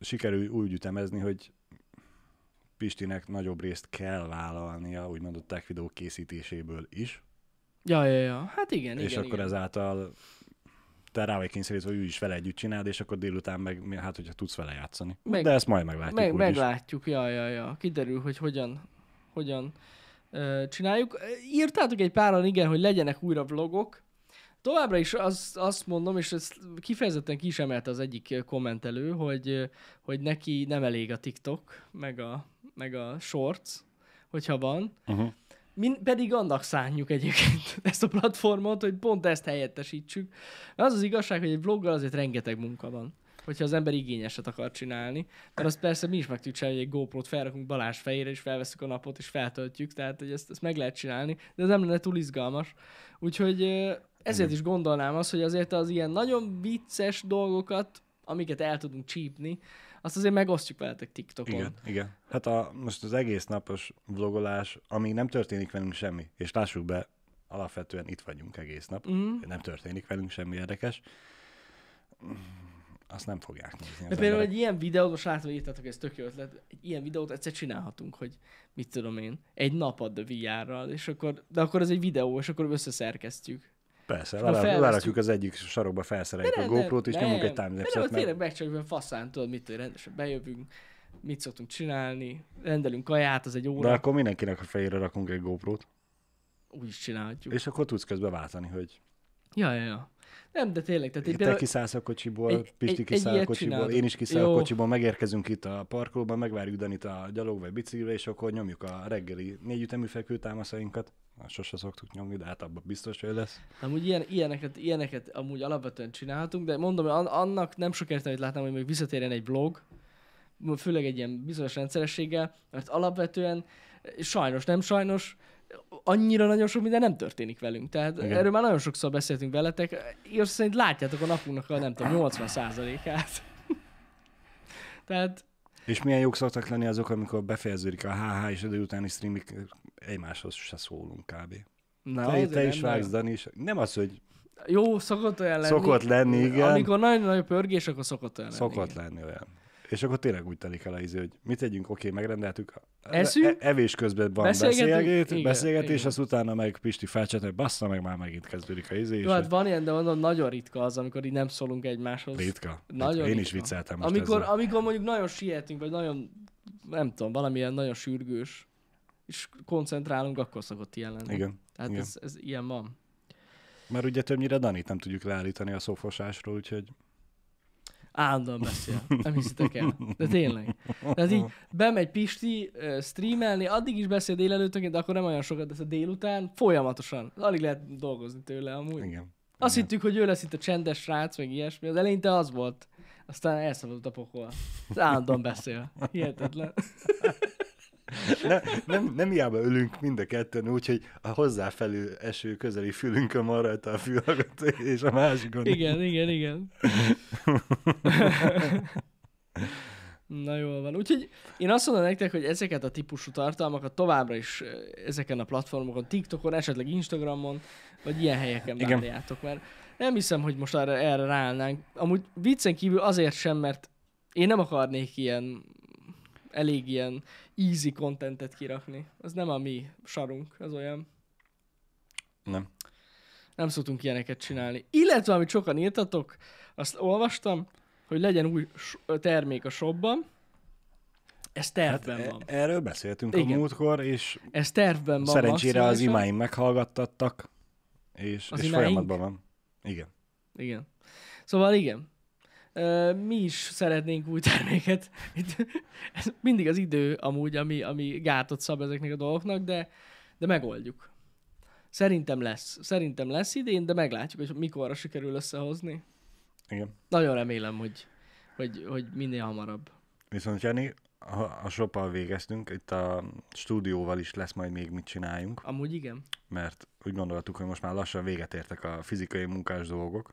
sikerül úgy ütemezni, hogy Pistinek nagyobb részt kell vállalnia, úgymond a tech videó készítéséből is. Ja, ja, ja. Hát igen, És igen, akkor igen. ezáltal te rá vagy kényszerítve, hogy ő is vele együtt csináld, és akkor délután meg, hát hogyha tudsz vele játszani. Meg, De ezt majd meglátjuk. Meg, meglátjuk, ja, ja, ja. Kiderül, hogy hogyan, hogyan uh, csináljuk. Írtátok egy páran, igen, hogy legyenek újra vlogok. Továbbra is az, azt mondom, és ezt kifejezetten ki is emelte az egyik kommentelő, hogy, hogy neki nem elég a TikTok, meg a, meg a shorts, hogyha van. Uh-huh. Min, pedig annak szánjuk egyébként [laughs] ezt a platformot, hogy pont ezt helyettesítsük. Az az igazság, hogy egy vloggal azért rengeteg munka van hogyha az ember igényeset akar csinálni. Mert azt persze mi is meg tudjuk csinálni, hogy egy GoPro-t felrakunk Balázs fejére, és felveszünk a napot, és feltöltjük, tehát hogy ezt, ezt meg lehet csinálni, de ez nem lenne túl izgalmas. Úgyhogy ezért is gondolnám azt, hogy azért az ilyen nagyon vicces dolgokat, amiket el tudunk csípni, azt azért megosztjuk veletek TikTokon. Igen, igen. Hát a, most az egész napos vlogolás, amíg nem történik velünk semmi, és lássuk be, alapvetően itt vagyunk egész nap, mm. nem történik velünk semmi érdekes, azt nem fogják nézni. De például emberek. egy ilyen videót, most látom, hogy írtatok, ez tök jó ötlet, egy ilyen videót egyszer csinálhatunk, hogy mit tudom én, egy napad a VR-ral, és akkor, de akkor ez egy videó, és akkor összeszerkeztjük. Persze, lerakjuk az egyik sarokba, felszereljük a GoPro-t, és nyomunk egy lapse et Nem, tényleg faszán, tudod mit, rendesen bejövünk, mit szoktunk csinálni, rendelünk kaját, az egy óra. De akkor mindenkinek a fejére rakunk egy GoPro-t. Úgy is csinálhatjuk. És akkor tudsz közben váltani, hogy... Ja, ja, ja. Nem, de tényleg. Tehát én te kiszállsz a kocsiból, egy, Pisti egy, kiszáll egy a kocsiból, csinálod. én is kiszáll a kocsiból, megérkezünk itt a parkolóban, megvárjuk Danit a gyalog vagy biciklire, és akkor nyomjuk a reggeli négyütemű támaszainkat. Már sose szoktuk nyomni, de hát abban biztos, hogy lesz. Amúgy ilyen, ilyeneket, ilyeneket amúgy alapvetően csinálhatunk, de mondom, hogy annak nem sok értelmét látnám, hogy még visszatérjen egy blog, főleg egy ilyen bizonyos rendszerességgel, mert alapvetően sajnos, nem sajnos, annyira nagyon sok minden nem történik velünk. Tehát Igen. erről már nagyon sokszor beszéltünk veletek. Én szerint látjátok a napunknak a nem tudom, 80%-át. [laughs] Tehát... És milyen jók szoktak lenni azok, amikor befejeződik a HH, és idő utáni streamik egymáshoz se szólunk kb. Na, te, te is vágsz, Dani is. Nem az, hogy jó, szokott olyan lenni. Szokott lenni, igen. Amikor nagyon nagy pörgés, akkor szokott olyan lenni. Szokott lenni, lenni olyan. És akkor tényleg úgy telik el a iző, hogy mit tegyünk, oké, megrendeltük, Eszünk? E-, evés közben van beszélgetés, beszélgetés, igen. azt utána meg Pisti felcsát, hogy bassza, meg már megint kezdődik a izé. hát van ilyen, de mondom, nagyon ritka az, amikor így nem szólunk egymáshoz. Ritka. Nagyon ritka. Én is vicceltem most amikor, ezzel. amikor mondjuk nagyon sietünk, vagy nagyon, nem tudom, valamilyen nagyon sürgős, és koncentrálunk, akkor szokott ilyen lenni. Igen. Tehát igen. Ez, ez ilyen van. Mert ugye többnyire Danit nem tudjuk leállítani a szófosásról, úgyhogy állandóan beszél. Nem hiszitek el. De tényleg. Tehát így bemegy Pisti uh, streamelni, addig is beszél délelőttönként, de akkor nem olyan sokat, de a délután folyamatosan. Alig lehet dolgozni tőle amúgy. Igen. Azt hittük, hogy ő lesz itt a csendes srác, meg ilyesmi. Az eleinte az volt. Aztán elszabadult a pokol. Állandóan beszél. Hihetetlen ne, nem, nem hiába ülünk mind a ketten, úgyhogy a hozzáfelő eső közeli fülünkön van rajta a fülhallgató, és a másikon. Igen, igen, igen. Na jól van. Úgyhogy én azt mondom nektek, hogy ezeket a típusú tartalmakat továbbra is ezeken a platformokon, TikTokon, esetleg Instagramon, vagy ilyen helyeken Igen. várjátok, mert nem hiszem, hogy most erre, erre ráállnánk. Amúgy viccen kívül azért sem, mert én nem akarnék ilyen elég ilyen easy contentet kirakni. Az nem a mi sarunk, az olyan. Nem. Nem szoktunk ilyeneket csinálni. Illetve, amit sokan írtatok, azt olvastam, hogy legyen új termék a shopban, ez tervben hát, van. E-, erről beszéltünk Igen. a múltkor, és ez tervben van szerencsére az imáim meghallgattattak, és, az és folyamatban van. Igen. Igen. Szóval igen, mi is szeretnénk új terméket. Itt, [laughs] ez mindig az idő amúgy, ami, ami gátot szab ezeknek a dolgoknak, de, de megoldjuk. Szerintem lesz. Szerintem lesz idén, de meglátjuk, hogy mikorra sikerül összehozni. Igen. Nagyon remélem, hogy, hogy, hogy minél hamarabb. Viszont Jani, a soppal végeztünk, itt a stúdióval is lesz majd még mit csináljunk. Amúgy igen. Mert úgy gondoltuk, hogy most már lassan véget értek a fizikai munkás dolgok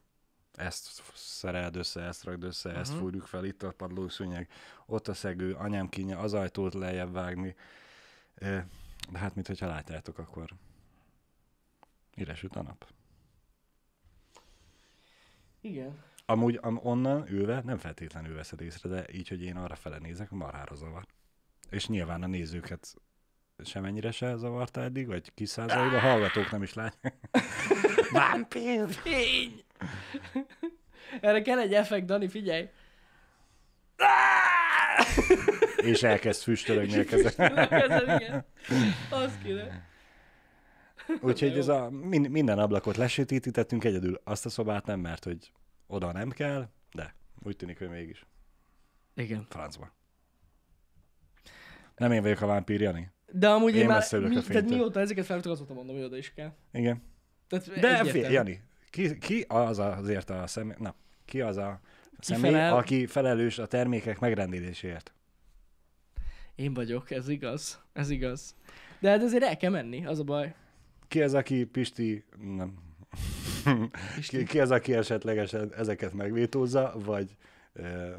ezt szereld össze, ezt rakd össze, uh-huh. ezt mhm. fúrjuk fel, itt a padlószőnyeg, ott a szegő, anyám kínja, az ajtót lejjebb vágni. De hát, mint hogyha látjátok, akkor üres a nap. Igen. Amúgy am, onnan ülve, nem feltétlenül veszed észre, de így, hogy én arra fele nézek, marhára zavar. És nyilván a nézőket semennyire se zavarta eddig, vagy kis a hallgatók nem is látják. [laughs] Vámpír! Fény! [laughs] Erre kell egy effekt, Dani, figyelj. [laughs] És elkezd füstölögni a kezem. Az kéne. Úgyhogy ez a, minden ablakot lesétítettünk egyedül, azt a szobát nem, mert hogy oda nem kell, de úgy tűnik, hogy mégis. Igen. Francba. Nem én vagyok a vámpír, Jani. De amúgy én, én már, mi, tehát mióta ezeket feltudtuk, azóta mondom, hogy oda is kell. Igen. Tehát de fél, Jani, ki, ki az azért a személy, na, ki az a személy, Kifelel... aki felelős a termékek megrendeléséért? Én vagyok, ez igaz, ez igaz. De hát azért el kell menni, az a baj. Ki az, aki Pisti, nem, [laughs] Pisti? ki, ki az, aki esetlegesen ezeket megvétózza, vagy ö,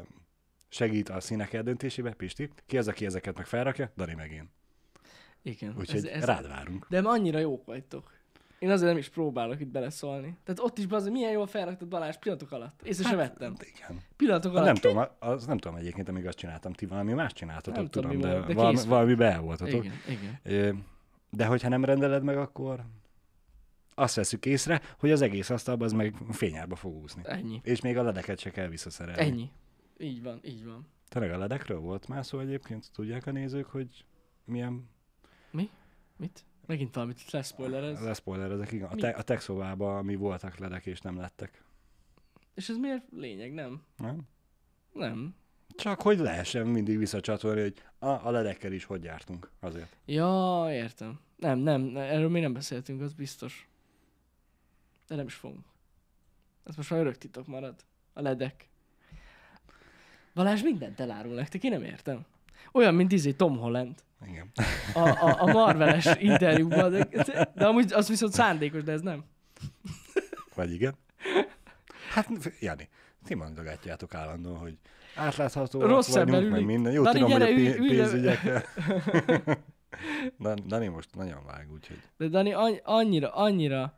segít a színek eldöntésébe, Pisti? Ki az, aki ezeket meg felrakja? Dani meg én. Igen. Úgyhogy ez, ez, rád várunk. De annyira jók vagytok. Én azért nem is próbálok itt beleszólni. Tehát ott is bazd, milyen jól felraktad Balázs pillanatok alatt. Észre hát, sem vettem. Igen. Pillanatok alatt. nem tudom, az nem tudom egyébként, amíg azt csináltam, ti valami más csináltatok, nem tudom, tudom de, volt, de valami, valami be voltatok. Igen, igen. De hogyha nem rendeled meg, akkor azt veszük észre, hogy az egész asztalban az meg fényárba fog úszni. Ennyi. És még a ledeket se kell visszaszerelni. Ennyi. Így van, így van. Tényleg a ledekről volt már szó egyébként, tudják a nézők, hogy milyen... Mi? Mit? Megint valamit leszpoilerez. Leszpoilerezek, igen. A, te, a texovában mi voltak ledek és nem lettek. És ez miért lényeg, nem? Nem. Nem. Csak hogy lehessen mindig visszacsatolni, hogy a, a ledekkel is hogy jártunk azért. Ja, értem. Nem, nem, erről mi nem beszéltünk, az biztos. De nem is fogunk. Ez most már örök titok marad. A ledek. Valás mindent elárul nektek, én nem értem. Olyan, mint izé Tom Holland. Igen. A, a, a Marveles interjúban. De, de amúgy az viszont szándékos, de ez nem. Vagy igen? Hát, Jani, ti mondogatjátok állandóan, hogy átlátható, rossz vagyunk, meg minden. Jó, Dani, tudom, gyere, hogy a pénzügyekkel. [laughs] Dani most nagyon vág, úgyhogy. De Dani annyira, annyira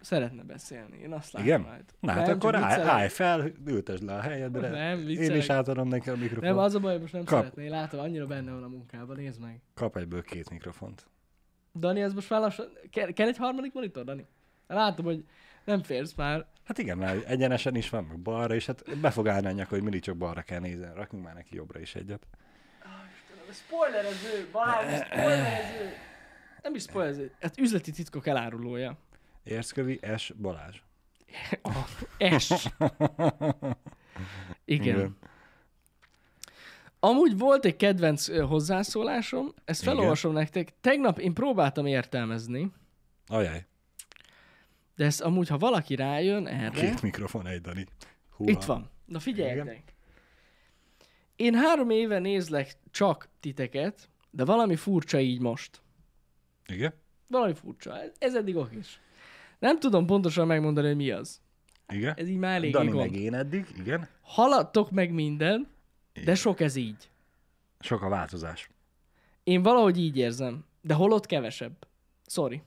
szeretne beszélni. Én azt látom. Igen? Majd. Na hát nem, akkor áll, állj fel, ültesd le a helyedre. Nem, viccelek. Én is átadom neki a mikrofont. Nem, az a baj, most nem Kap. szeretné. Látom, annyira benne van a munkában, nézd meg. Kap egyből két mikrofont. Dani, ez most már lassan... Kell, kell egy harmadik monitor, Dani? Látom, hogy nem férsz már. Hát igen, mert egyenesen is van, meg balra, és hát be fog állni a nyaka, hogy mindig csak balra kell nézni. Rakjunk már neki jobbra is egyet. Oh, spoilerező, bármi spoilerező. Nem is spoilerező, hát üzleti titkok elárulója. Érszkövi S. Balázs. [laughs] A S. Igen. Igen. Amúgy volt egy kedvenc hozzászólásom, ezt felolvasom Igen. nektek. Tegnap én próbáltam értelmezni. Ajaj. De ez amúgy, ha valaki rájön erre... Két mikrofon, egy Dani. Húha. Itt van. Na figyeljetek. Én három éve nézlek csak titeket, de valami furcsa így most. Igen? Valami furcsa. Ez eddig ok is. Nem tudom pontosan megmondani, hogy mi az. Igen. Ez így már elég Dani gond. meg én eddig, igen. Haladtok meg minden, igen. de sok ez így. Sok a változás. Én valahogy így érzem, de holott kevesebb. Sorry.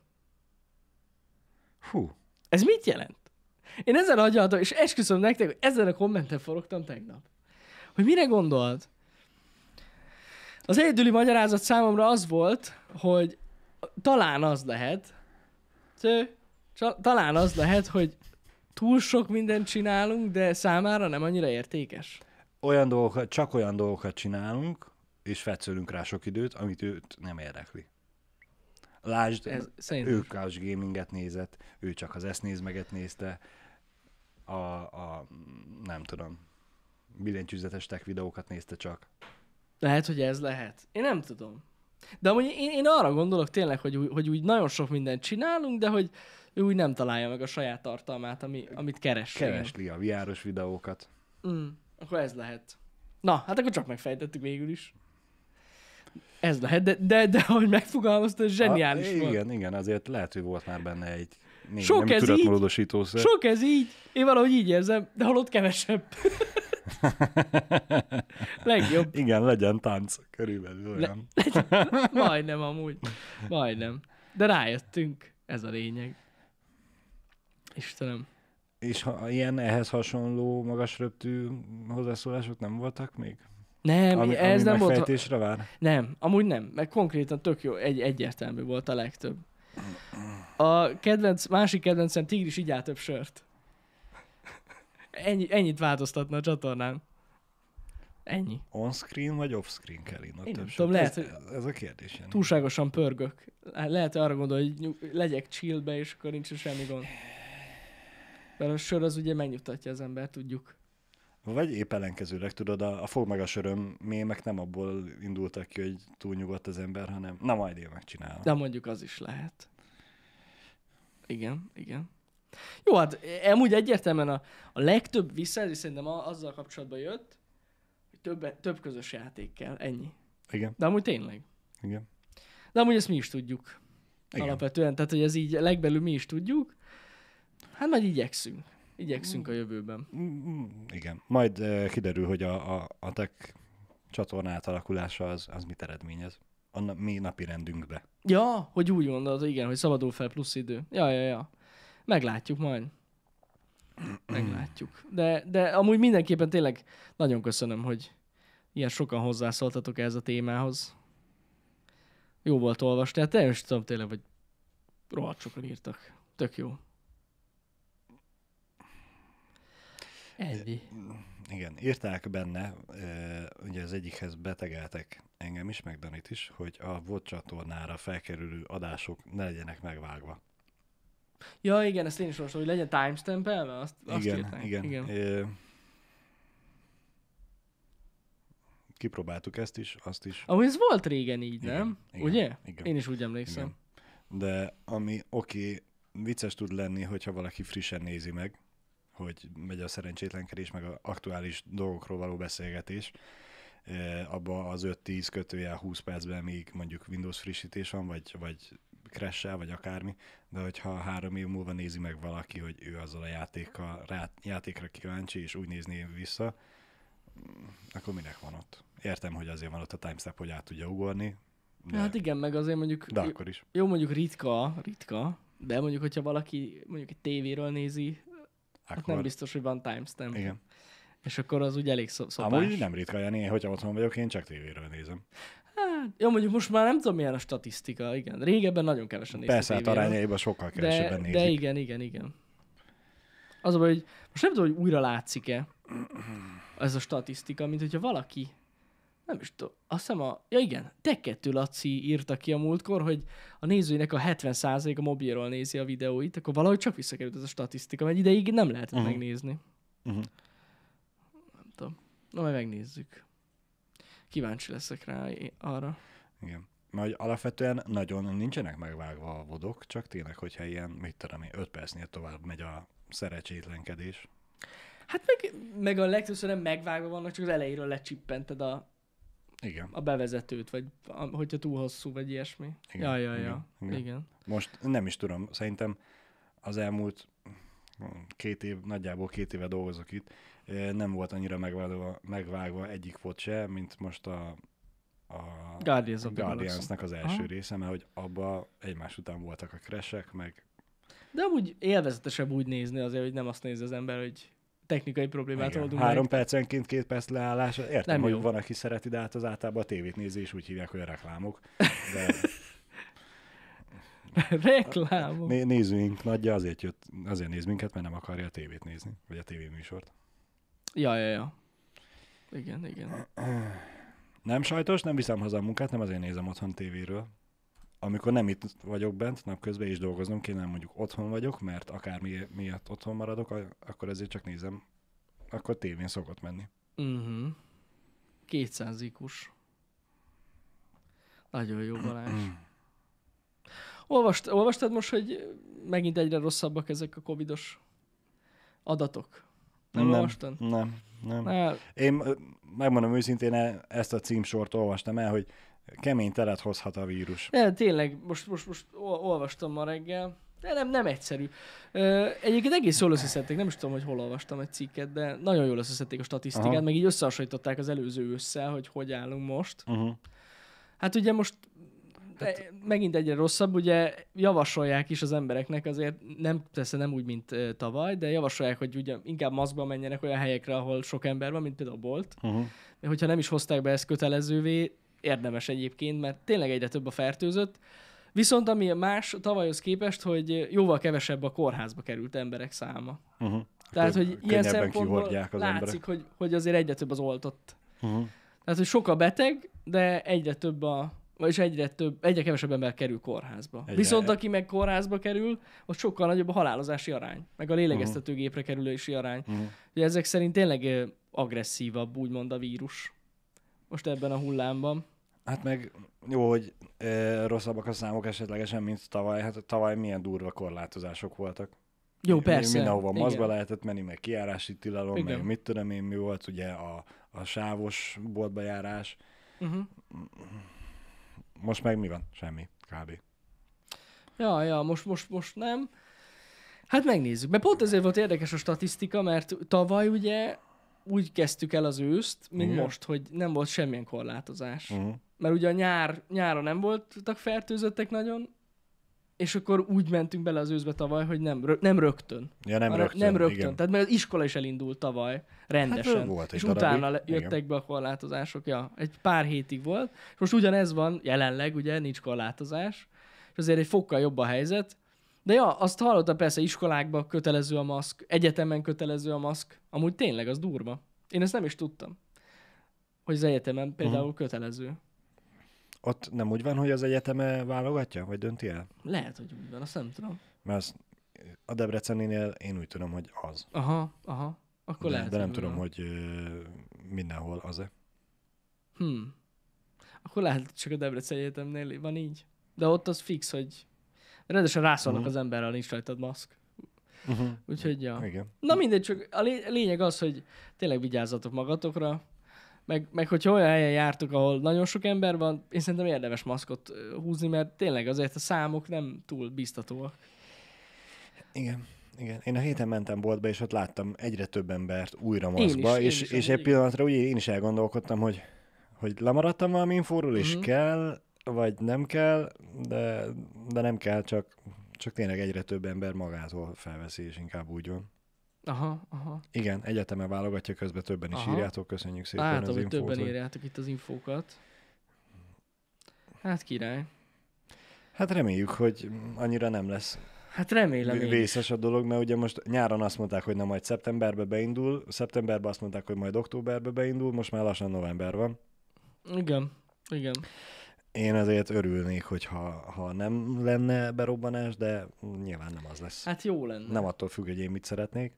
Hú. Ez mit jelent? Én ezen agyaltam, és esküszöm nektek, hogy ezen a kommenten forogtam tegnap. Hogy mire gondolt? Az egyedüli magyarázat számomra az volt, hogy talán az lehet, hogy talán az lehet, hogy túl sok mindent csinálunk, de számára nem annyira értékes. Olyan dolgokat, csak olyan dolgokat csinálunk, és fetszölünk rá sok időt, amit őt nem érdekli. Lásd, Ez, ő couch gaminget nézett, ő csak az ezt néz meget nézte, a, a nem tudom, billentyűzetes tech videókat nézte csak. Lehet, hogy ez lehet. Én nem tudom. De amúgy én, én arra gondolok tényleg, hogy, hogy úgy nagyon sok mindent csinálunk, de hogy ő úgy nem találja meg a saját tartalmát, ami, amit keres. Keresli a viáros videókat. Mm, akkor ez lehet. Na, hát akkor csak megfejtettük végül is. Ez lehet, de, de, de ahogy megfogalmazta zseniális ha, volt. Igen, igen, azért lehet, hogy volt már benne egy még Sok nem ez így. Sok ez így. Én valahogy így érzem, de holott kevesebb. [laughs] Legjobb. Igen, legyen tánc körülbelül. Le- legyen. Majdnem amúgy. Majdnem. De rájöttünk. Ez a lényeg. Istenem. És ha ilyen ehhez hasonló magasröptű hozzászólások nem voltak még? Nem, ami, ez ami nem volt. vár? Nem, amúgy nem, mert konkrétan tök jó, egy, egyértelmű volt a legtöbb. A kedvenc, másik kedvencem Tigris így több sört. Ennyi, ennyit változtatna a csatornán. Ennyi. On-screen vagy off-screen kell inni több tudom, lehet, ez, ez a kérdés. Túlságosan pörgök. Lehet, hogy arra gondol, hogy legyek chillbe, és akkor nincs semmi gond. Mert a sör az ugye megnyugtatja az embert, tudjuk. Vagy épp ellenkezőleg, tudod, a, a fog meg a söröm mémek nem abból indultak ki, hogy túl nyugodt az ember, hanem na majd én megcsinálom. De mondjuk az is lehet. Igen, igen. Jó, hát e, amúgy egyértelműen a, a legtöbb visszajelzés szerintem azzal kapcsolatban jött, hogy több, több közös játék kell, ennyi. Igen. De amúgy tényleg. Igen. De amúgy ezt mi is tudjuk. Igen. Alapvetően, tehát hogy ez így legbelül mi is tudjuk, Hát majd igyekszünk. Igyekszünk a jövőben. Mm, mm, mm, igen. Majd uh, kiderül, hogy a, a, a tech csatorna átalakulása az, az mit eredményez. A na, mi napi rendünkbe. Ja, hogy úgy gondolod, igen, hogy szabadul fel plusz idő. Ja, ja, ja. Meglátjuk majd. Meglátjuk. De, de amúgy mindenképpen tényleg nagyon köszönöm, hogy ilyen sokan hozzászóltatok ehhez a témához. Jó volt olvasni, hát nem is tudom tényleg, hogy rohadt sokan írtak. Tök jó. Egy. Igen, írták benne, ugye az egyikhez betegeltek engem is, meg Danit is, hogy a VOD csatornára felkerülő adások ne legyenek megvágva. Ja, igen, ezt én is olvastam, hogy legyen timestamp elve, azt, igen, azt írták. Igen, igen. Ö... Kipróbáltuk ezt is, azt is. Ahogy ez volt régen így, igen, nem? Igen, Ugye? Igen. Én is úgy emlékszem. Igen. De ami oké, okay, vicces tud lenni, hogyha valaki frissen nézi meg, hogy megy a szerencsétlenkedés, meg a aktuális dolgokról való beszélgetés. E, abba az 5-10 kötője 20 percben még mondjuk Windows frissítés van, vagy, vagy crash vagy akármi, de hogyha három év múlva nézi meg valaki, hogy ő azzal a játéka, rá, játékra kíváncsi, és úgy nézni vissza, mm, akkor minek van ott? Értem, hogy azért van ott a timestep, hogy át tudja ugorni. De... Hát igen, meg azért mondjuk... De akkor is. Jó, mondjuk ritka, ritka, de mondjuk, hogyha valaki mondjuk egy tévéről nézi akkor... Ott nem biztos, hogy van timestamp. Igen. És akkor az úgy elég szopás. Amúgy nem ritka, Jani, hogyha otthon vagyok, én csak tévéről nézem. Hát, jó, mondjuk most már nem tudom, milyen a statisztika, igen. Régebben nagyon kevesen néztek Persze, hát arányaiban sokkal kevesebben de, nézik. De igen, igen, igen. Az a hogy most nem tudom, hogy újra látszik-e ez a statisztika, mint hogyha valaki nem is tudom, azt hiszem a, ja igen, te kettő Laci írta ki a múltkor, hogy a nézőinek a 70% a mobilról nézi a videóit, akkor valahogy csak visszakerült ez a statisztika, mert ideig nem lehet uh-huh. Mhm. megnézni. Uh-huh. Nem tudom. Na, majd megnézzük. Kíváncsi leszek rá arra. Igen. Mert hogy alapvetően nagyon nincsenek megvágva a vodok, csak tényleg, hogyha ilyen, mit tudom én, 5 percnél tovább megy a szerencsétlenkedés. Hát meg, meg a legtöbbször nem megvágva vannak, csak az elejéről lecsippented a, igen. a bevezetőt, vagy a, hogyha túl hosszú, vagy ilyesmi. Igen. Ja, ja, ja. Igen. Igen. Igen. Most nem is tudom, szerintem az elmúlt hm, két év, nagyjából két éve dolgozok itt, nem volt annyira megvágva, megvágva egyik fot se, mint most a, a Guardians guardians az első Aha. része, mert hogy abba egymás után voltak a kresek, meg de amúgy élvezetesebb úgy nézni azért, hogy nem azt nézi az ember, hogy technikai problémát Igen, oldunk Három meg. percenként két perc leállás. Értem, Nem hogy jó. van, aki szereti, de hát az általában a tévét nézi, és úgy hívják, hogy a reklámok. De... [laughs] reklámok? Né- nézőink nagyja azért jött, azért néz minket, mert nem akarja a tévét nézni, vagy a tévéműsort. Ja, ja, ja. Igen, igen. Nem sajtos, nem viszem haza a munkát, nem azért nézem otthon tévéről amikor nem itt vagyok bent, napközben is dolgoznom kéne, mondjuk otthon vagyok, mert mi, miatt otthon maradok, akkor ezért csak nézem, akkor tévén szokott menni. Mhm. Uh-huh. 200 Nagyon jó Balázs. [clears throat] Olvast, olvastad most, hogy megint egyre rosszabbak ezek a covidos adatok? Nem, nem olvastad? Nem, nem. nem. Én megmondom őszintén, e- ezt a címsort olvastam el, hogy Kemény telet hozhat a vírus. Ne, tényleg, most, most, most olvastam ma reggel, de nem, nem egyszerű. Egyébként egész jól összeszedték, nem is tudom, hogy hol olvastam egy cikket, de nagyon jól összeszedték a statisztikát, Aha. meg így összehasonlították az előző ősszel, hogy hogy állunk most. Uh-huh. Hát ugye most hát... megint egyre rosszabb, ugye javasolják is az embereknek azért, nem persze nem úgy, mint tavaly, de javasolják, hogy ugye inkább maszkba menjenek olyan helyekre, ahol sok ember van, mint például a bolt. Uh-huh. Hogyha nem is hozták be ezt kötelezővé, érdemes egyébként, mert tényleg egyre több a fertőzött. Viszont ami más tavalyhoz képest, hogy jóval kevesebb a kórházba került emberek száma. Uh-huh. Tehát, hogy ilyen szempontból az látszik, hogy, hogy azért egyre több az oltott. Uh-huh. Tehát, hogy sok a beteg, de egyre több a, vagyis egyre több, egyre kevesebb ember kerül kórházba. Egyre. Viszont aki meg kórházba kerül, ott sokkal nagyobb a halálozási arány, meg a lélegeztetőgépre uh-huh. kerülési arány. Uh-huh. Ugye ezek szerint tényleg agresszívabb, úgymond a vírus most ebben a hullámban. Hát meg jó, hogy e, rosszabbak a számok esetlegesen, mint tavaly. Hát tavaly milyen durva korlátozások voltak. Jó, persze. Mindenhova Igen. lehetett menni, meg kiárási tilalom, Igen. meg mit tudom én, mi volt ugye a, a sávos boltba járás. Uh-huh. Mhm. Most meg mi van? Semmi, kb. Ja, ja, most, most, most nem. Hát megnézzük. Mert pont ezért volt érdekes a statisztika, mert tavaly ugye úgy kezdtük el az őszt, mint Igen. most, hogy nem volt semmilyen korlátozás. Uh-huh mert ugye a nyár, nyára nem voltak fertőzöttek nagyon, és akkor úgy mentünk bele az őszbe tavaly, hogy nem, rö- nem rögtön. Ja, nem rögtön. Nem rögtön. Igen. Tehát mert az iskola is elindult tavaly, rendesen. Hát, volt és utána jöttek igen. be a korlátozások. Ja, egy pár hétig volt. És most ugyanez van, jelenleg ugye nincs korlátozás, és azért egy fokkal jobb a helyzet. De ja, azt hallottam persze, iskolákban kötelező a maszk, egyetemen kötelező a maszk. Amúgy tényleg, az durva. Én ezt nem is tudtam, hogy az egyetemen például uh-huh. kötelező ott nem úgy van, hogy az egyeteme válogatja, vagy dönti el? Lehet, hogy úgy van, azt nem tudom. Mert az, a Debreceninél én úgy tudom, hogy az. Aha, aha. Akkor de, lehet, de nem tudom, van. hogy mindenhol az-e. Hmm. Akkor lehet, csak a Debrecen Egyetemnél van így. De ott az fix, hogy rendesen rászólnak uh-huh. az emberrel, nincs rajtad maszk. Uh-huh. Úgyhogy, ja. Igen. Na mindegy, csak a lényeg az, hogy tényleg vigyázzatok magatokra, meg, meg hogyha olyan helyen jártuk, ahol nagyon sok ember van, én szerintem érdemes maszkot húzni, mert tényleg azért a számok nem túl biztatóak. Igen. Igen, én a héten mentem boltba, és ott láttam egyre több embert újra maszkba, én is, és, én is, és egy pillanatra úgy én is elgondolkodtam, hogy, hogy lemaradtam valami infóról, és mm-hmm. kell, vagy nem kell, de, de nem kell, csak, csak tényleg egyre több ember magától felveszi, és inkább úgy van. Aha, aha. Igen, egyetemen válogatja, közben többen aha. is írjátok, köszönjük szépen Látom, az hogy többen hogy... írjátok itt az infókat. Hát király. Hát reméljük, hogy annyira nem lesz Hát remélem én Vészes a dolog, mert ugye most nyáron azt mondták, hogy na majd szeptemberbe beindul, szeptemberben azt mondták, hogy majd októberbe beindul, most már lassan november van. Igen, igen. Én azért örülnék, hogy ha, ha nem lenne berobbanás, de nyilván nem az lesz. Hát jó lenne. Nem attól függ, hogy én mit szeretnék.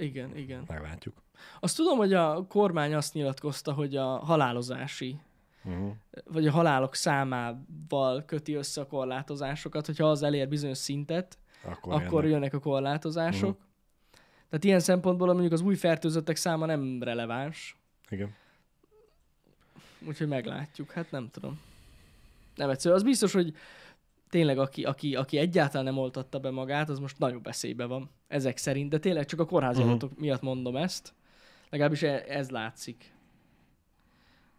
Igen, igen. Meglátjuk. Azt tudom, hogy a kormány azt nyilatkozta, hogy a halálozási uh-huh. vagy a halálok számával köti össze a korlátozásokat, hogyha az elér bizonyos szintet, akkor, akkor jönnek. jönnek a korlátozások. Uh-huh. Tehát ilyen szempontból mondjuk az új fertőzöttek száma nem releváns. Igen. Úgyhogy meglátjuk, hát nem tudom. Nem egyszerű. Az biztos, hogy tényleg aki, aki, aki egyáltalán nem oltatta be magát, az most nagyon veszélybe van ezek szerint, de tényleg csak a kórházi uh-huh. miatt mondom ezt, legalábbis e, ez látszik.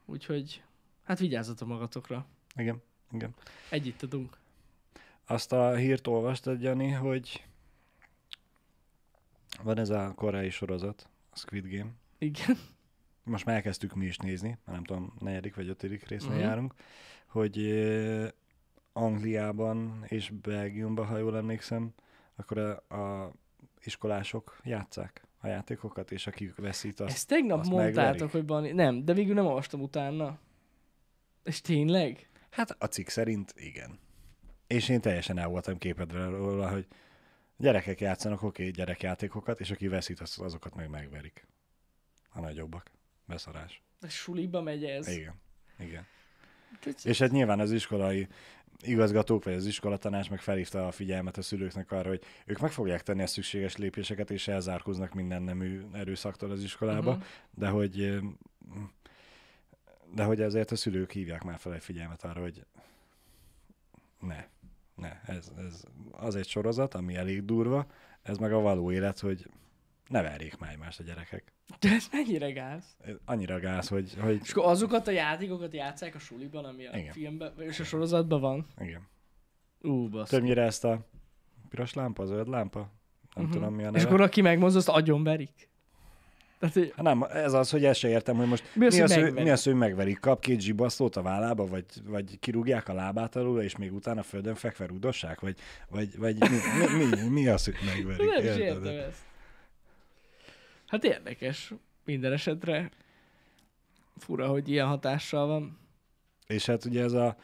Úgyhogy hát vigyázzatok magatokra. Igen, igen. Együtt tudunk. Azt a hírt olvastad, Jani, hogy van ez a koreai sorozat, a Squid Game. Igen. Most már elkezdtük mi is nézni, mert nem tudom, negyedik vagy ötödik résznél uh-huh. járunk, hogy Angliában és Belgiumban, ha jól emlékszem, akkor a, a iskolások játszák a játékokat, és aki veszít, azt Ezt tegnap azt mondtátok, megverik. hogy van, nem, de végül nem olvastam utána. És tényleg? Hát a cikk szerint igen. És én teljesen el voltam képedre róla, hogy gyerekek játszanak, oké, okay, gyerekjátékokat, és aki veszít, azt azokat meg megverik. A nagyobbak. Beszarás. De suliba megy ez. Igen. Igen. Kicsit. És hát nyilván az iskolai igazgatók vagy az iskolatanás meg felhívta a figyelmet a szülőknek arra, hogy ők meg fogják tenni a szükséges lépéseket, és elzárkóznak minden nemű erőszaktól az iskolába, uh-huh. de hogy de hogy ezért a szülők hívják már fel egy figyelmet arra, hogy ne, ne, ez, ez az egy sorozat, ami elég durva, ez meg a való élet, hogy ne verjék már egymást a gyerekek. De ez mennyire gáz? Ez annyira gáz, hogy... hogy... És akkor azokat a játékokat játszák a suliban, ami a Igen. filmben és a sorozatban van? Igen. Ú, basz. Többnyire ezt a piros lámpa, zöld lámpa, nem uh-huh. tudom mi a neve. És akkor aki megmozza, azt agyonverik. Tehát, hogy... nem, ez az, hogy el se értem, hogy most mi az, mi az, hogy, mi az, hogy megverik. Kap két zsibasztót a vállába, vagy, vagy kirúgják a lábát alul, és még utána földön fekve rúdossák, vagy, vagy, vagy mi, mi, mi, mi az, hogy megverik? nem értem ezt. Hát érdekes. Minden esetre fura, hogy ilyen hatással van. És hát ugye ez a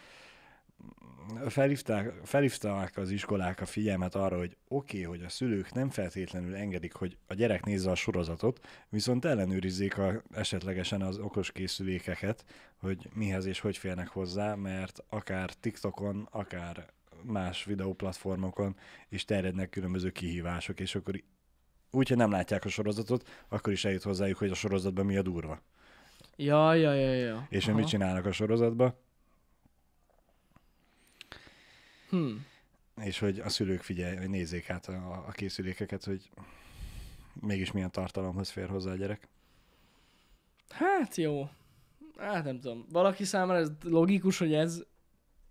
felhívták, az iskolák a figyelmet arra, hogy oké, okay, hogy a szülők nem feltétlenül engedik, hogy a gyerek nézze a sorozatot, viszont ellenőrizzék a, esetlegesen az okos készülékeket, hogy mihez és hogy férnek hozzá, mert akár TikTokon, akár más videóplatformokon is terjednek különböző kihívások, és akkor úgy, hogy nem látják a sorozatot, akkor is eljut hozzájuk, hogy a sorozatban mi a durva. Ja, ja, ja, ja. És hogy mit csinálnak a sorozatban. Hmm. És hogy a szülők figyelj, hogy nézzék át a, a készülékeket, hogy mégis milyen tartalomhoz fér hozzá a gyerek. Hát jó. Hát nem tudom. Valaki számára ez logikus, hogy ez,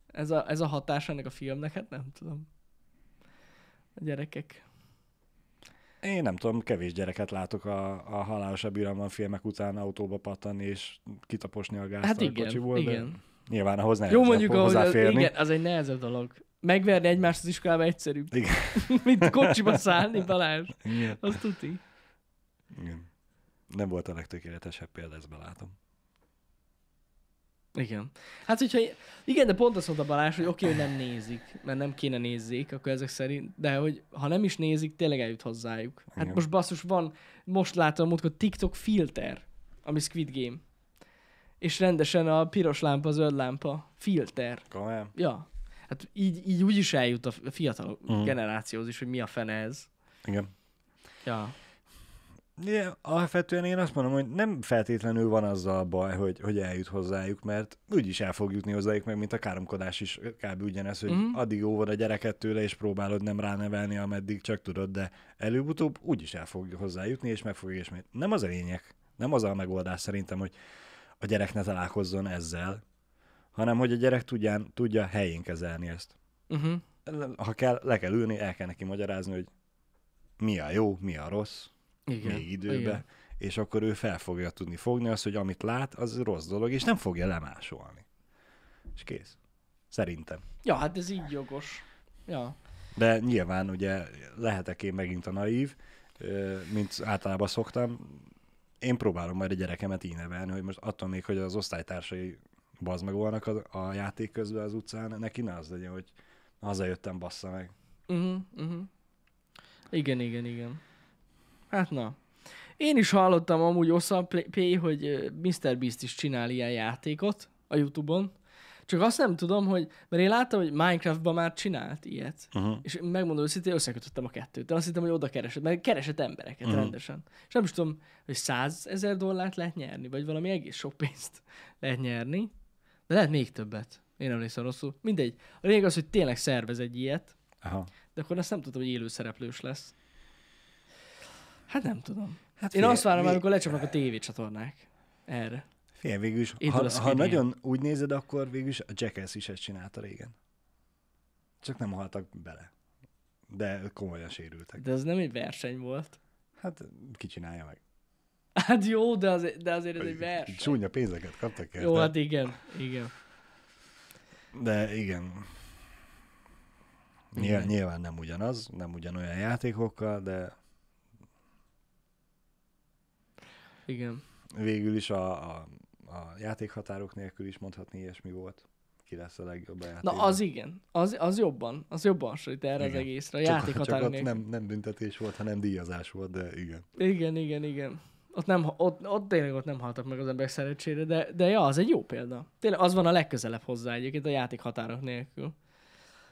ez, a, ez a hatás ennek a filmnek, hát nem tudom. A gyerekek én nem tudom, kevés gyereket látok a, a halálosabb bűnömban filmek után autóba pattani és kitaposni a gázt hát a igen, kocsiból, igen. nyilván ahhoz nehezebb Jó, mondjuk, az, Igen, az egy nehezebb dolog. Megverni egymást az iskolába egyszerűbb. Igen. [laughs] Mint kocsiba szállni, Balázs. Igen. Azt tuti. Igen. Nem volt a legtökéletesebb példa, ezt belátom. Igen. Hát, hogyha... Igen, de pont azt mondta Balázs, hogy oké, okay, hogy nem nézik, mert nem kéne nézzék, akkor ezek szerint, de hogy ha nem is nézik, tényleg eljut hozzájuk. Hát Igen. most basszus van, most láttam a TikTok filter, ami Squid Game. És rendesen a piros lámpa, zöld lámpa filter. Komolyan? Ja. Hát így, így úgy is eljut a fiatal uh-huh. generációhoz is, hogy mi a fene ez. Igen. Ja. Igen, alapvetően én azt mondom, hogy nem feltétlenül van azzal baj, hogy, hogy eljut hozzájuk, mert úgyis el fog jutni hozzájuk, meg mint a káromkodás is kb. ugyanez, hogy mm. addig óvod a gyereket tőle, és próbálod nem ránevelni, ameddig csak tudod, de előbb-utóbb úgyis el fog hozzájutni, és meg fog ismét. Nem az a lényeg, nem az a megoldás szerintem, hogy a gyerek ne találkozzon ezzel, hanem hogy a gyerek tudján, tudja helyén kezelni ezt. Mm-hmm. Ha kell, le kell ülni, el kell neki magyarázni, hogy mi a jó, mi a rossz, igen. még időbe, Igen. és akkor ő fel fogja tudni fogni azt, hogy amit lát, az rossz dolog, és nem fogja lemásolni. És kész. Szerintem. Ja, hát ez így jogos. Ja. De nyilván ugye lehetek én megint a naív, mint általában szoktam, én próbálom majd a gyerekemet így nevelni, hogy most attól még, hogy az osztálytársai bazd meg a, a játék közben az utcán, neki ne az legyen, hogy hazajöttem, bassza meg. Uh-huh, uh-huh. Igen, igen, igen. Hát na. Én is hallottam amúgy Osza P, hogy Mr. Beast is csinál ilyen játékot a Youtube-on. Csak azt nem tudom, hogy, mert én láttam, hogy Minecraftban már csinált ilyet, uh-huh. és megmondom őszintén, összekötöttem a kettőt. Én azt hittem, hogy oda keresett, mert keresett embereket uh-huh. rendesen. És nem is tudom, hogy 100 ezer dollárt lehet nyerni, vagy valami egész sok pénzt [laughs] lehet nyerni, de lehet még többet. Én emlékszem rosszul. Mindegy. A lényeg az, hogy tényleg szervez egy ilyet, Aha. de akkor azt nem tudom hogy élő szereplős lesz. Hát nem tudom. Hát Én fél, azt várom, vég... amikor lecsapnak a csatornák erre. Fél végül is. ha, ha nagyon úgy nézed, akkor végül is a Jackass is ezt csinálta régen. Csak nem haltak bele. De komolyan sérültek. De ez nem egy verseny volt. Hát csinálja meg. Hát jó, de, azért, de azért ez egy verseny. Csúnya pénzeket kaptak el. Jó, de... hát igen, igen. De igen. Nyilván, nyilván nem ugyanaz, nem ugyanolyan játékokkal, de Igen. Végül is a, a, a játékhatárok nélkül is mondhatni ilyesmi volt ki lesz a legjobb a játékban. Na az igen, az, az jobban, az jobban hasonlít erre igen. az egészre, a játék Csak ott nem, nem büntetés volt, hanem díjazás volt, de igen. Igen, igen, igen. Ott, nem, ott, ott tényleg ott nem haltak meg az emberek szerencsére, de, de ja, az egy jó példa. Tényleg az van a legközelebb hozzá egyébként a játék határok nélkül.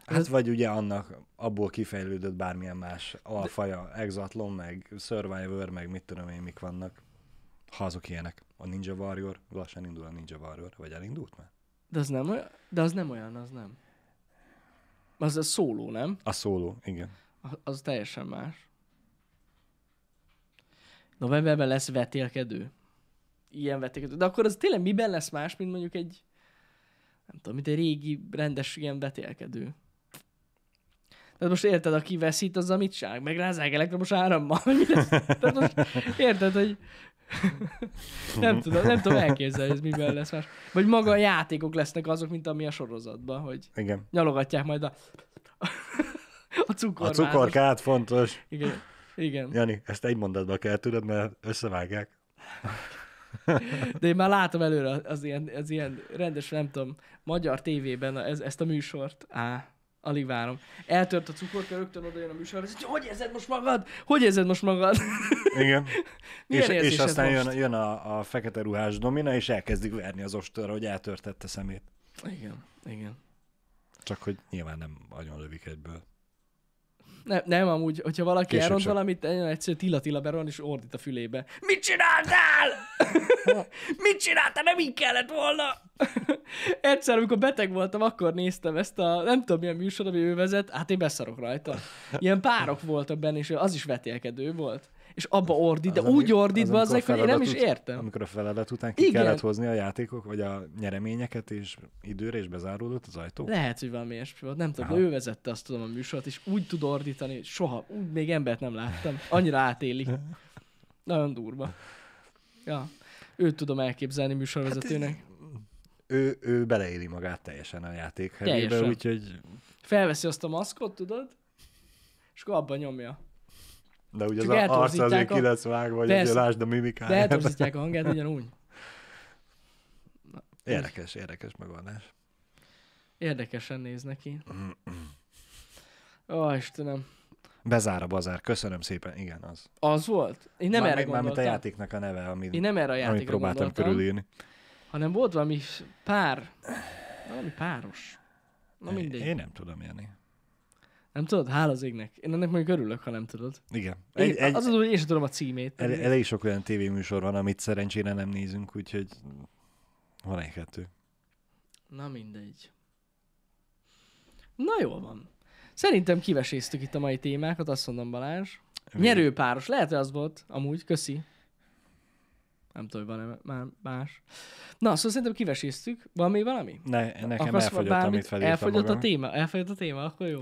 Hát Ez... vagy ugye annak abból kifejlődött bármilyen más alfaja, de... exatlon, meg survivor, meg mit tudom én, mik vannak ha azok ilyenek. A Ninja Warrior, lassan indul a Ninja Warrior, vagy elindult már? De az nem olyan, de az nem olyan, az nem. Az a szóló, nem? A szóló, igen. Az, az teljesen más. Novemberben lesz vetélkedő. Ilyen vetélkedő. De akkor az tényleg miben lesz más, mint mondjuk egy, nem tudom, mint egy régi, rendes ilyen vetélkedő. Tehát most érted, aki veszít, az a mit csinál? Meg rázák elektromos árammal. Tehát most [laughs] érted, hogy [laughs] nem, tudom, nem tudom elképzelni, ez miben lesz más. Vagy maga a játékok lesznek azok, mint ami a sorozatban, hogy Igen. nyalogatják majd a, [laughs] a cukorkát. A cukorkát fontos. Igen. Igen. Jani, ezt egy mondatban kell tudod, mert összevágják. De én már látom előre az ilyen, az ilyen rendes, nem tudom, magyar tévében ez, ezt a műsort. Á, Alig várom. Eltört a cukorka, rögtön jön a műsor, hogy hogy érzed most magad? Hogy érzed most magad? Igen. [laughs] és, és aztán jön, jön a, a fekete ruhás domina, és elkezdik verni az ostorra, hogy eltörtette szemét. Igen, igen. Csak hogy nyilván nem nagyon lövik egyből. Ne, nem, amúgy, hogyha valaki Később elront sem. valamit, nagyon egyszerű, Tilla beron és ordít a fülébe. Mit csináltál? [laughs] Mit csináltál? Nem így kellett volna. [laughs] Egyszer, amikor beteg voltam, akkor néztem ezt a, nem tudom milyen műsor, ami ő vezet, hát én beszarok rajta. Ilyen párok voltak benne, és az is vetélkedő volt és abba ordít, de az úgy ordít be az, az, hogy én nem is értem. Amikor a feladat után ki Igen. kellett hozni a játékok, vagy a nyereményeket, és időre is bezáródott az ajtó? Lehet, hogy valami ilyesmi volt. Nem tudom, Aha. ő vezette azt tudom a műsort, és úgy tud ordítani, soha, úgy még embert nem láttam. Annyira átéli. [laughs] Nagyon durva. Ja. Őt tudom elképzelni műsorvezetőnek. Hát ez, ő, ő beleéli magát teljesen a játék helyébe, úgyhogy... Felveszi azt a maszkot, tudod? És akkor abban nyomja. De ugye Csak az arc azért ki lesz vágva, hogy azért lásd a mimikáját. De eltorzítják a hangját ugyanúgy. Na, érdekes, így. érdekes megoldás. Érdekesen néz neki. Ó, oh, Istenem. Bezár a bazár, köszönöm szépen, igen, az. Az volt? Én nem már, erre gondoltam. Mármint a játéknak a neve, amit, Én nem erre a amit próbáltam körülírni. Hanem volt valami pár, valami páros. Na mindegy. Én nem tudom, Jani. Nem tudod? Hál az égnek. Én ennek még örülök, ha nem tudod. Igen. Egy, egy, az az, hogy én sem tudom a címét. El, elég sok olyan tévéműsor van, amit szerencsére nem nézünk, úgyhogy van egy-kettő. Na mindegy. Na jól van. Szerintem kiveséztük itt a mai témákat, azt mondom Balázs. Nyerőpáros, lehet, hogy az volt, amúgy, köszi. Nem tudom, hogy van-e már más. Na, szóval szerintem kiveséztük. Van még valami? Ne, nekem Akarsz elfogyott, amit felírtam Elfogyott magam. a téma, elfogyott a téma, akkor jó.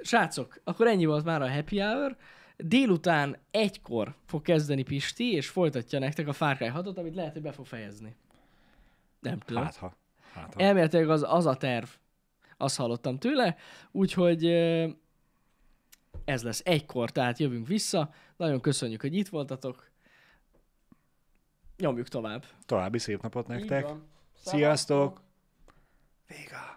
Srácok, akkor ennyi volt már a happy hour. Délután egykor fog kezdeni Pisti, és folytatja nektek a Far Cry 6-ot, amit lehet, hogy be fog fejezni. Nem tudom. Hát ha. Hát Elméletileg az, az a terv. Azt hallottam tőle, úgyhogy ez lesz egykor, tehát jövünk vissza. Nagyon köszönjük, hogy itt voltatok. Nyomjuk tovább. További szép napot nektek. Sziasztok! Vége.